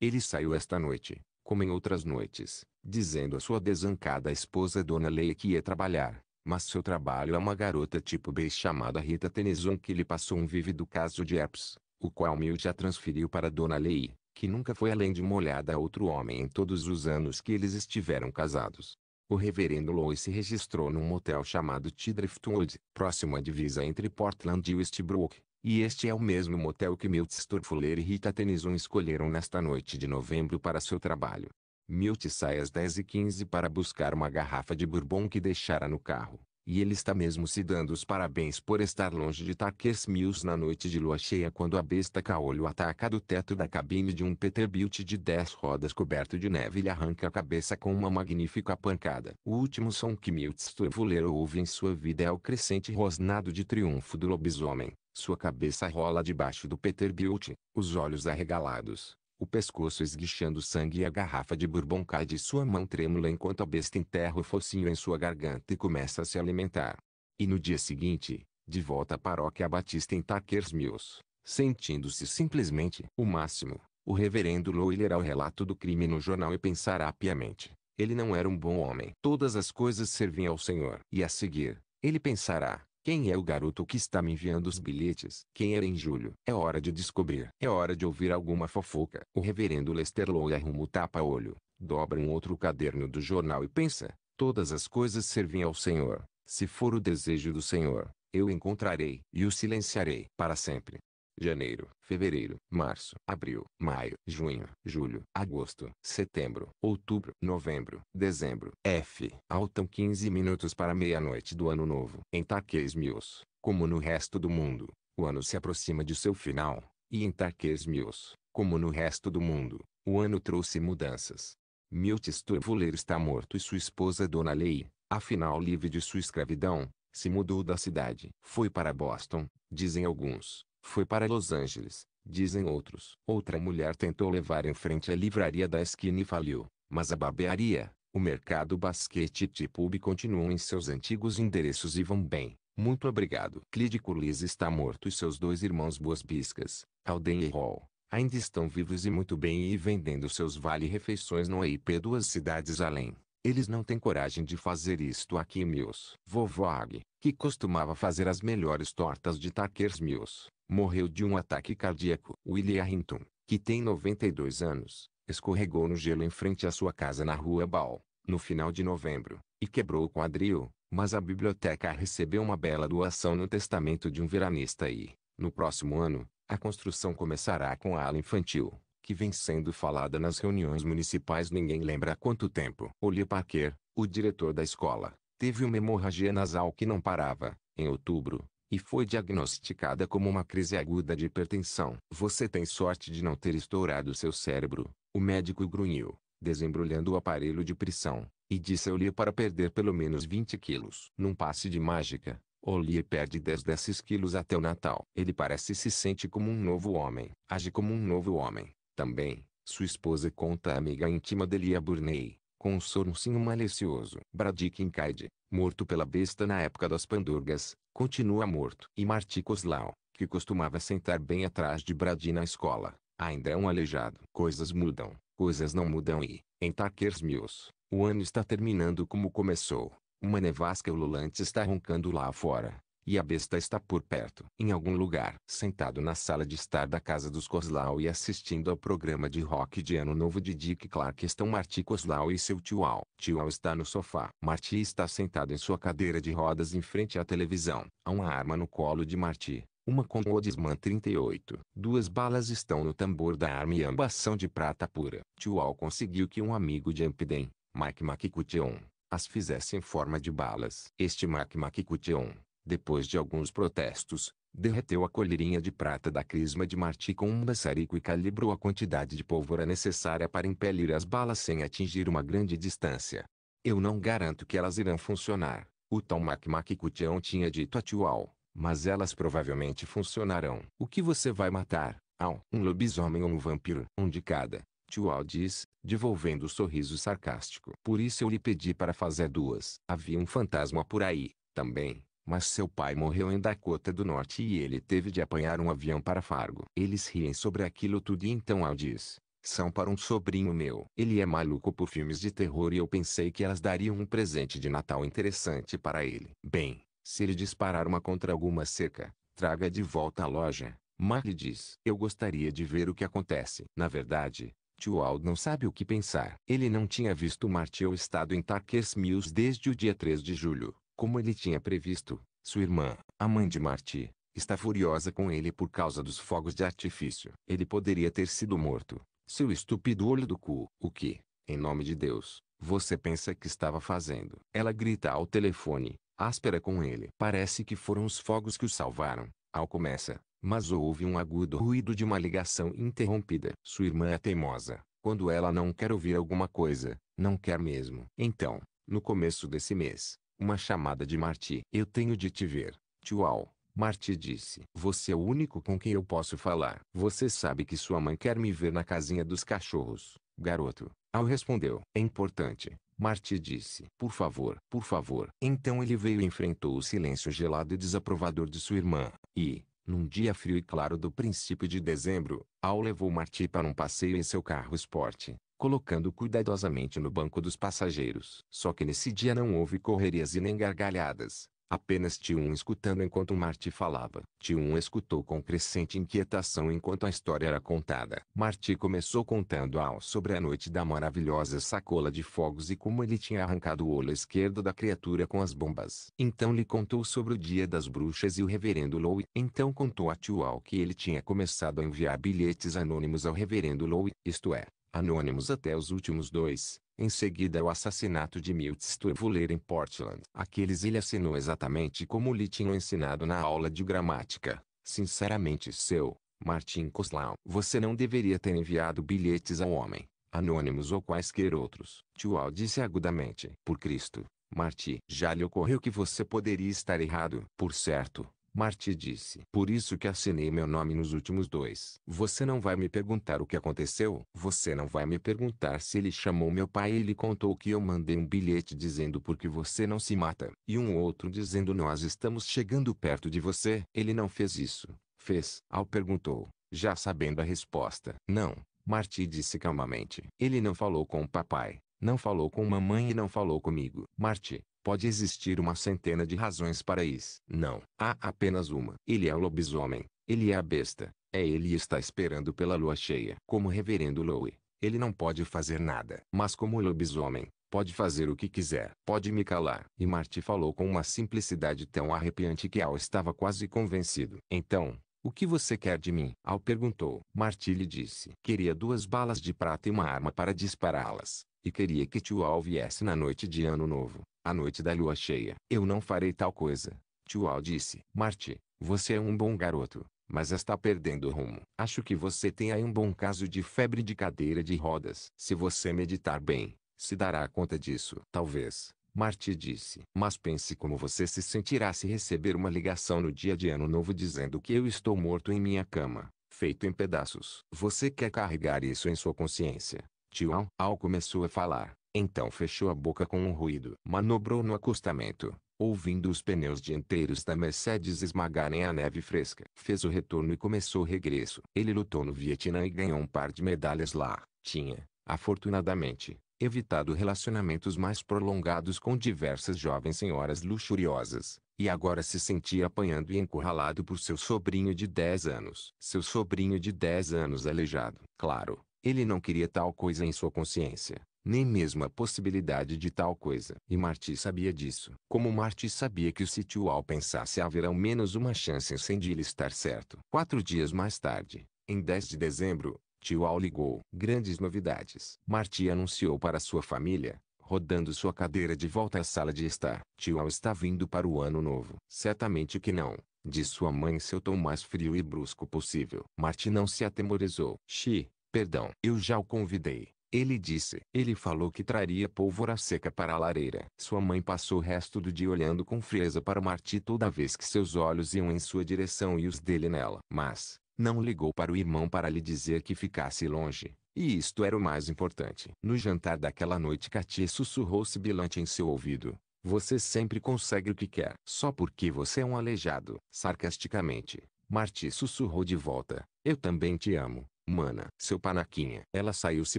ele saiu esta noite, como em outras noites, dizendo a sua desancada esposa Dona Leia que ia trabalhar, mas seu trabalho é uma garota tipo B chamada Rita Tenison que lhe passou um vívido caso de herpes, o qual Milt já transferiu para Dona Lei, que nunca foi além de uma olhada a outro homem em todos os anos que eles estiveram casados. O reverendo Lois se registrou num motel chamado Tidriftwood, próximo à divisa entre Portland e Westbrook, e este é o mesmo motel que Milt Sturfuller e Rita Tennyson escolheram nesta noite de novembro para seu trabalho. Milt sai às 10 e 15 para buscar uma garrafa de bourbon que deixara no carro. E ele está mesmo se dando os parabéns por estar longe de Tarques Mills na noite de lua cheia quando a besta caolho ataca do teto da cabine de um Peterbilt de 10 rodas coberto de neve e lhe arranca a cabeça com uma magnífica pancada. O último som que Milt Sturvuleiro ouve em sua vida é o crescente rosnado de triunfo do lobisomem. Sua cabeça rola debaixo do Peterbilt, os olhos arregalados o pescoço esguichando sangue e a garrafa de bourbon cai de sua mão trêmula enquanto a besta enterra o focinho em sua garganta e começa a se alimentar. E no dia seguinte, de volta à paróquia Batista em Tuckers Mills, sentindo-se simplesmente o máximo, o reverendo Lowe lerá o relato do crime no jornal e pensará piamente. Ele não era um bom homem. Todas as coisas servem ao Senhor. E a seguir, ele pensará, quem é o garoto que está me enviando os bilhetes? Quem era é em julho? É hora de descobrir. É hora de ouvir alguma fofoca. O reverendo Lester Lowe arruma o tapa-olho, dobra um outro caderno do jornal e pensa, todas as coisas servem ao Senhor. Se for o desejo do Senhor, eu encontrarei e o silenciarei para sempre janeiro, fevereiro, março, abril, maio, junho, julho, agosto, setembro, outubro, novembro, dezembro. F. Altam 15 minutos para meia-noite do ano novo. Em Tarquês Mills, como no resto do mundo, o ano se aproxima de seu final, e em Tarquês Mills, como no resto do mundo, o ano trouxe mudanças. Miltis Sturvuler está morto e sua esposa Dona Lei, afinal livre de sua escravidão, se mudou da cidade. Foi para Boston, dizem alguns, foi para Los Angeles, dizem outros. Outra mulher tentou levar em frente a livraria da esquina e faliu, mas a barbearia, o mercado basquete e T-Pub continuam em seus antigos endereços e vão bem. Muito obrigado. Clyde Curlis está morto e seus dois irmãos Boas Biscas, Alden e Hall, ainda estão vivos e muito bem e vendendo seus vale-refeições no IP duas cidades além. Eles não têm coragem de fazer isto aqui, meus. Vovó Ag, que costumava fazer as melhores tortas de Takers Mills, morreu de um ataque cardíaco. William Hinton, que tem 92 anos, escorregou no gelo em frente à sua casa na rua Ball, no final de novembro, e quebrou o quadril, mas a biblioteca recebeu uma bela doação no testamento de um veranista e, no próximo ano, a construção começará com a ala infantil, que vem sendo falada nas reuniões municipais ninguém lembra há quanto tempo. Oli Parker, o diretor da escola, teve uma hemorragia nasal que não parava, em outubro, e foi diagnosticada como uma crise aguda de hipertensão. Você tem sorte de não ter estourado seu cérebro, o médico grunhiu, desembrulhando o aparelho de pressão, e disse a Olia para perder pelo menos 20 quilos. Num passe de mágica, Olia perde 10 desses quilos até o Natal. Ele parece se sente como um novo homem. Age como um novo homem. Também, sua esposa conta a amiga íntima de Lia Burney, com um sorrisinho malicioso. Bradick Incaide, morto pela besta na época das pandurgas, continua morto. E Marti Coslau, que costumava sentar bem atrás de Bradi na escola, ainda é um aleijado. Coisas mudam, coisas não mudam e, em Takers Mills, o ano está terminando como começou. Uma nevasca ululante está roncando lá fora, e a besta está por perto, em algum lugar, sentado na sala de estar da casa dos Coslau e assistindo ao programa de rock de ano novo de Dick Clark estão Marty Coslau e seu tio Al. Tio Al está no sofá. Marty está sentado em sua cadeira de rodas em frente à televisão. Há uma arma no colo de Marty. Uma com o Odisman 38. Duas balas estão no tambor da arma e ambas são de prata pura. Tio Al conseguiu que um amigo de Ampiden, Mike McCuteon, as fizesse em forma de balas. Este Mike McCuteon depois de alguns protestos, derreteu a colherinha de prata da crisma de Marti com um maçarico e calibrou a quantidade de pólvora necessária para impelir as balas sem atingir uma grande distância. Eu não garanto que elas irão funcionar, o tal Macmac Cutião tinha dito a Tual, mas elas provavelmente funcionarão. O que você vai matar, Al? Ah, um lobisomem ou um vampiro? Um de cada, Tual diz, devolvendo o um sorriso sarcástico. Por isso eu lhe pedi para fazer duas. Havia um fantasma por aí, também mas seu pai morreu em Dakota do Norte e ele teve de apanhar um avião para Fargo. Eles riem sobre aquilo tudo e então Al diz. São para um sobrinho meu. Ele é maluco por filmes de terror e eu pensei que elas dariam um presente de Natal interessante para ele. Bem, se ele disparar uma contra alguma cerca, traga de volta à loja. Marley diz. Eu gostaria de ver o que acontece. Na verdade, tio Aldo não sabe o que pensar. Ele não tinha visto Marty ou estado em Tarques Mills desde o dia 3 de julho. Como ele tinha previsto, sua irmã, a mãe de Marti, está furiosa com ele por causa dos fogos de artifício. Ele poderia ter sido morto, seu estúpido olho do cu. O que, em nome de Deus, você pensa que estava fazendo? Ela grita ao telefone, áspera com ele. Parece que foram os fogos que o salvaram. Al começa, mas houve um agudo ruído de uma ligação interrompida. Sua irmã é teimosa. Quando ela não quer ouvir alguma coisa, não quer mesmo. Então, no começo desse mês, uma chamada de Marti. Eu tenho de te ver, Tual. Marti disse. Você é o único com quem eu posso falar. Você sabe que sua mãe quer me ver na casinha dos cachorros, garoto. Al respondeu. É importante. Marti disse. Por favor, por favor. Então ele veio e enfrentou o silêncio gelado e desaprovador de sua irmã. E, num dia frio e claro do princípio de dezembro, Al levou Marti para um passeio em seu carro esporte colocando cuidadosamente no banco dos passageiros. Só que nesse dia não houve correrias e nem gargalhadas. Apenas tio um escutando enquanto Marty falava. Tio um escutou com crescente inquietação enquanto a história era contada. Marty começou contando ao sobre a noite da maravilhosa sacola de fogos e como ele tinha arrancado o olho esquerdo da criatura com as bombas. Então lhe contou sobre o dia das bruxas e o reverendo Lowe. Então contou a tio Al que ele tinha começado a enviar bilhetes anônimos ao reverendo Lowe, isto é, anônimos até os últimos dois, em seguida o assassinato de Milt Stueveler em Portland. Aqueles ele assinou exatamente como lhe tinham ensinado na aula de gramática. Sinceramente seu, Martin Koslau. Você não deveria ter enviado bilhetes ao homem, anônimos ou quaisquer outros. Tual disse agudamente. Por Cristo, Marti, já lhe ocorreu que você poderia estar errado. Por certo, Marte disse. Por isso que assinei meu nome nos últimos dois. Você não vai me perguntar o que aconteceu. Você não vai me perguntar se ele chamou meu pai e lhe contou que eu mandei um bilhete dizendo por que você não se mata. E um outro dizendo nós estamos chegando perto de você. Ele não fez isso. Fez. Al perguntou, já sabendo a resposta. Não. Marti disse calmamente. Ele não falou com o papai. Não falou com mamãe e não falou comigo. Marti, Pode existir uma centena de razões para isso. Não, há apenas uma. Ele é o lobisomem, ele é a besta, é ele e está esperando pela lua cheia. Como reverendo Lowe, ele não pode fazer nada. Mas como lobisomem, pode fazer o que quiser. Pode me calar. E Marty falou com uma simplicidade tão arrepiante que Al estava quase convencido. Então, o que você quer de mim? Al perguntou. Marty lhe disse. Queria duas balas de prata e uma arma para dispará-las. E queria que tio Al viesse na noite de ano novo. A noite da lua cheia. Eu não farei tal coisa. Tual disse. Marte, você é um bom garoto, mas está perdendo o rumo. Acho que você tem aí um bom caso de febre de cadeira de rodas. Se você meditar bem, se dará conta disso. Talvez. Marte disse. Mas pense como você se sentirá se receber uma ligação no dia de ano novo dizendo que eu estou morto em minha cama, feito em pedaços. Você quer carregar isso em sua consciência? Tio Al começou a falar. Então fechou a boca com um ruído. Manobrou no acostamento, ouvindo os pneus dianteiros da Mercedes esmagarem a neve fresca. Fez o retorno e começou o regresso. Ele lutou no Vietnã e ganhou um par de medalhas lá. Tinha, afortunadamente, evitado relacionamentos mais prolongados com diversas jovens senhoras luxuriosas, e agora se sentia apanhando e encurralado por seu sobrinho de 10 anos. Seu sobrinho de 10 anos aleijado. Claro, ele não queria tal coisa em sua consciência nem mesmo a possibilidade de tal coisa. E Marty sabia disso. Como Marty sabia que se Tio Al pensasse haver ao menos uma chance sem de ele estar certo. Quatro dias mais tarde, em 10 de dezembro, Tio Al ligou. Grandes novidades. Marty anunciou para sua família, rodando sua cadeira de volta à sala de estar. Tio Al está vindo para o ano novo. Certamente que não. Disse sua mãe em seu tom mais frio e brusco possível. Marty não se atemorizou. Xi, perdão. Eu já o convidei. Ele disse. Ele falou que traria pólvora seca para a lareira. Sua mãe passou o resto do dia olhando com frieza para Marti toda vez que seus olhos iam em sua direção e os dele nela. Mas, não ligou para o irmão para lhe dizer que ficasse longe. E isto era o mais importante. No jantar daquela noite Katia sussurrou sibilante em seu ouvido. Você sempre consegue o que quer. Só porque você é um aleijado. Sarcasticamente, Marti sussurrou de volta. Eu também te amo. Mana, seu panaquinha. Ela saiu se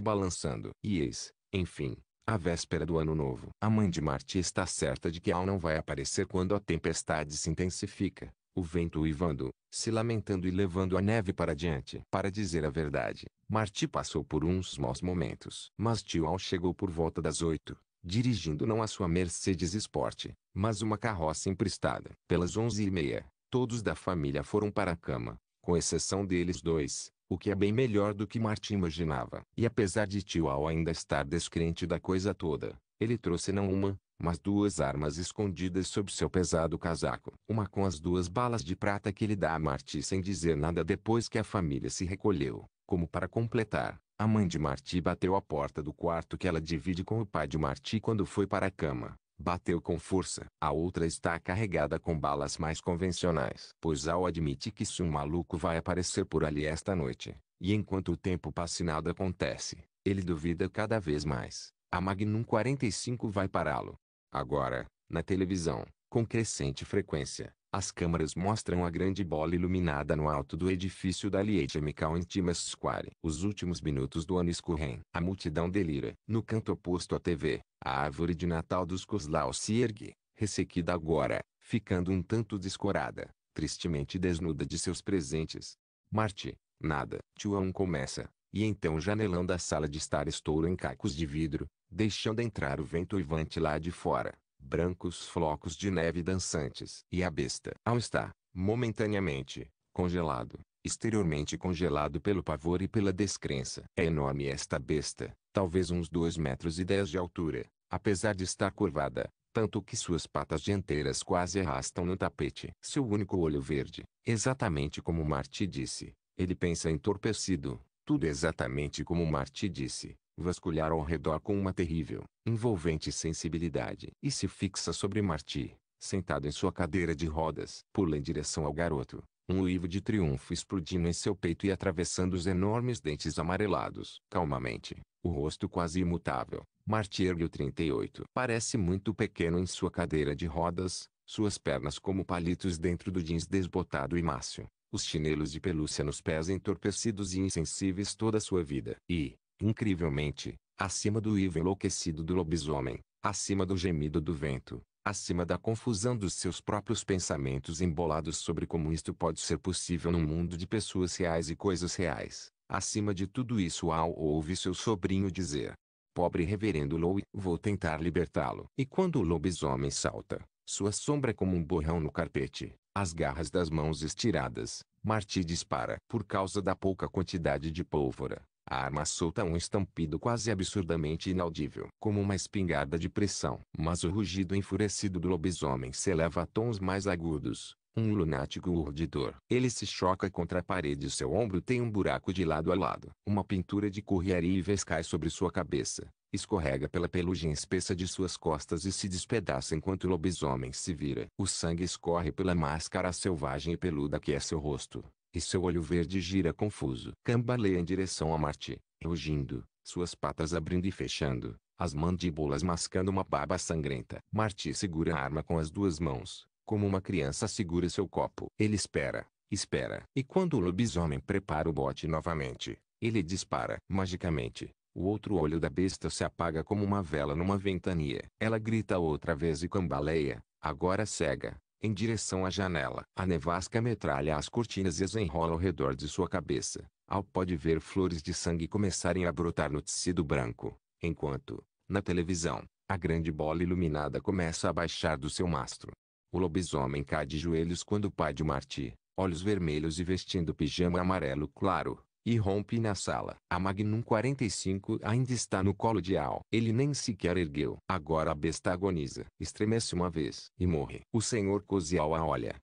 balançando. E eis, enfim, a véspera do ano novo. A mãe de Marte está certa de que Al não vai aparecer quando a tempestade se intensifica. O vento uivando, se lamentando e levando a neve para diante. Para dizer a verdade, Marti passou por uns maus momentos. Mas tio Al chegou por volta das oito, dirigindo não a sua Mercedes Sport, mas uma carroça emprestada. Pelas onze e meia, todos da família foram para a cama, com exceção deles dois, o que é bem melhor do que Martin imaginava. E apesar de Tio Al ainda estar descrente da coisa toda, ele trouxe não uma, mas duas armas escondidas sob seu pesado casaco. Uma com as duas balas de prata que ele dá a Marti sem dizer nada depois que a família se recolheu. Como para completar, a mãe de Marti bateu a porta do quarto que ela divide com o pai de Marti quando foi para a cama bateu com força. A outra está carregada com balas mais convencionais. Pois Al admite que se um maluco vai aparecer por ali esta noite, e enquanto o tempo passa e nada acontece, ele duvida cada vez mais. A Magnum 45 vai pará-lo. Agora, na televisão, com crescente frequência, as câmeras mostram a grande bola iluminada no alto do edifício da Liege Michael em Square. Os últimos minutos do ano escorrem. A multidão delira. No canto oposto à TV, a árvore de Natal dos Kozlau se ergue, ressequida agora, ficando um tanto descorada, tristemente desnuda de seus presentes. Marte, nada. Tioão começa, e então o janelão da sala de estar estoura em cacos de vidro, deixando entrar o vento uivante lá de fora brancos flocos de neve dançantes. E a besta, ao estar, momentaneamente, congelado, exteriormente congelado pelo pavor e pela descrença. É enorme esta besta, talvez uns 2 metros e 10 de altura, apesar de estar curvada, tanto que suas patas dianteiras quase arrastam no tapete. Seu único olho verde, exatamente como Marte disse, ele pensa entorpecido, tudo exatamente como Marte disse, vasculhar ao redor com uma terrível, envolvente sensibilidade e se fixa sobre Marti, sentado em sua cadeira de rodas. Pula em direção ao garoto, um uivo de triunfo explodindo em seu peito e atravessando os enormes dentes amarelados. Calmamente, o rosto quase imutável, Marti ergue o 38. Parece muito pequeno em sua cadeira de rodas, suas pernas como palitos dentro do jeans desbotado e macio, os chinelos de pelúcia nos pés entorpecidos e insensíveis toda a sua vida. E, incrivelmente, acima do uivo enlouquecido do lobisomem, acima do gemido do vento, acima da confusão dos seus próprios pensamentos embolados sobre como isto pode ser possível num mundo de pessoas reais e coisas reais. Acima de tudo isso ao ouve seu sobrinho dizer. Pobre reverendo Louie, vou tentar libertá-lo. E quando o lobisomem salta, sua sombra é como um borrão no carpete, as garras das mãos estiradas, Marty dispara. Por causa da pouca quantidade de pólvora, a arma solta um estampido quase absurdamente inaudível, como uma espingarda de pressão. Mas o rugido enfurecido do lobisomem se eleva a tons mais agudos, um lunático urdidor. Ele se choca contra a parede e seu ombro tem um buraco de lado a lado. Uma pintura de correaria e vez cai sobre sua cabeça, escorrega pela pelugem espessa de suas costas e se despedaça enquanto o lobisomem se vira. O sangue escorre pela máscara selvagem e peluda que é seu rosto e seu olho verde gira confuso. Cambaleia em direção a Marte, rugindo, suas patas abrindo e fechando, as mandíbulas mascando uma baba sangrenta. Marte segura a arma com as duas mãos, como uma criança segura seu copo. Ele espera, espera. E quando o lobisomem prepara o bote novamente, ele dispara. Magicamente, o outro olho da besta se apaga como uma vela numa ventania. Ela grita outra vez e cambaleia, agora cega, em direção à janela. A nevasca metralha as cortinas e as enrola ao redor de sua cabeça. Al pode ver flores de sangue começarem a brotar no tecido branco, enquanto, na televisão, a grande bola iluminada começa a baixar do seu mastro. O lobisomem cai de joelhos quando o pai de Marty, olhos vermelhos e vestindo pijama amarelo claro, e rompe na sala. A Magnum 45 ainda está no colo de Al. Ele nem sequer ergueu. Agora a besta agoniza. Estremece uma vez. E morre. O senhor Kozial a olha.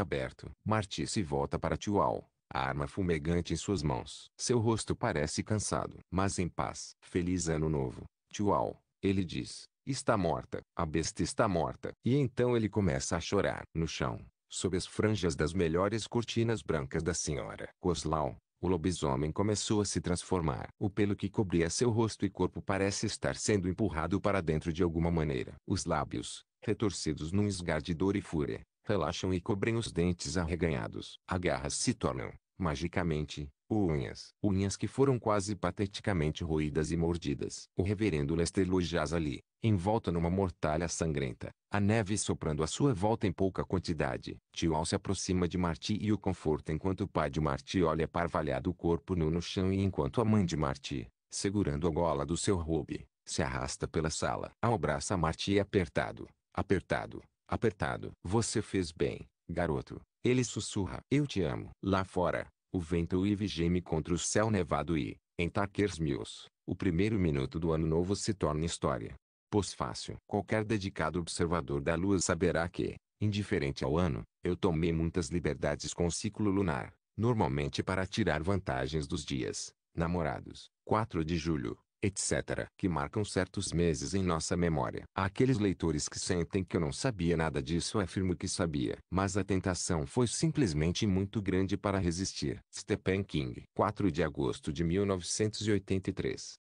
aberto. Marti se volta para Tio Al a arma fumegante em suas mãos. Seu rosto parece cansado, mas em paz. Feliz ano novo, Tchuau, ele diz. Está morta, a besta está morta. E então ele começa a chorar. No chão, sob as franjas das melhores cortinas brancas da senhora Coslau, o lobisomem começou a se transformar. O pelo que cobria seu rosto e corpo parece estar sendo empurrado para dentro de alguma maneira. Os lábios, retorcidos num esgar de dor e fúria, relaxam e cobrem os dentes arreganhados. As garras se tornam, magicamente, unhas. Unhas que foram quase pateticamente roídas e mordidas. O reverendo Lester jaz ali, envolta numa mortalha sangrenta, a neve soprando à sua volta em pouca quantidade. Tio Al se aproxima de Marti e o conforta enquanto o pai de Marti olha parvalhado o corpo nu no chão e enquanto a mãe de Marti, segurando a gola do seu robe, se arrasta pela sala. Al abraça Marti é apertado, apertado, apertado. Você fez bem, garoto. Ele sussurra. Eu te amo. Lá fora, o vento uive geme contra o céu nevado e, em Tarkers Mills, o primeiro minuto do ano novo se torna história. Pois fácil. Qualquer dedicado observador da Lua saberá que, indiferente ao ano, eu tomei muitas liberdades com o ciclo lunar, normalmente para tirar vantagens dos dias, namorados, 4 de julho, etc., que marcam certos meses em nossa memória. Aqueles leitores que sentem que eu não sabia nada disso afirmo que sabia. Mas a tentação foi simplesmente muito grande para resistir. Stephen King, 4 de agosto de 1983.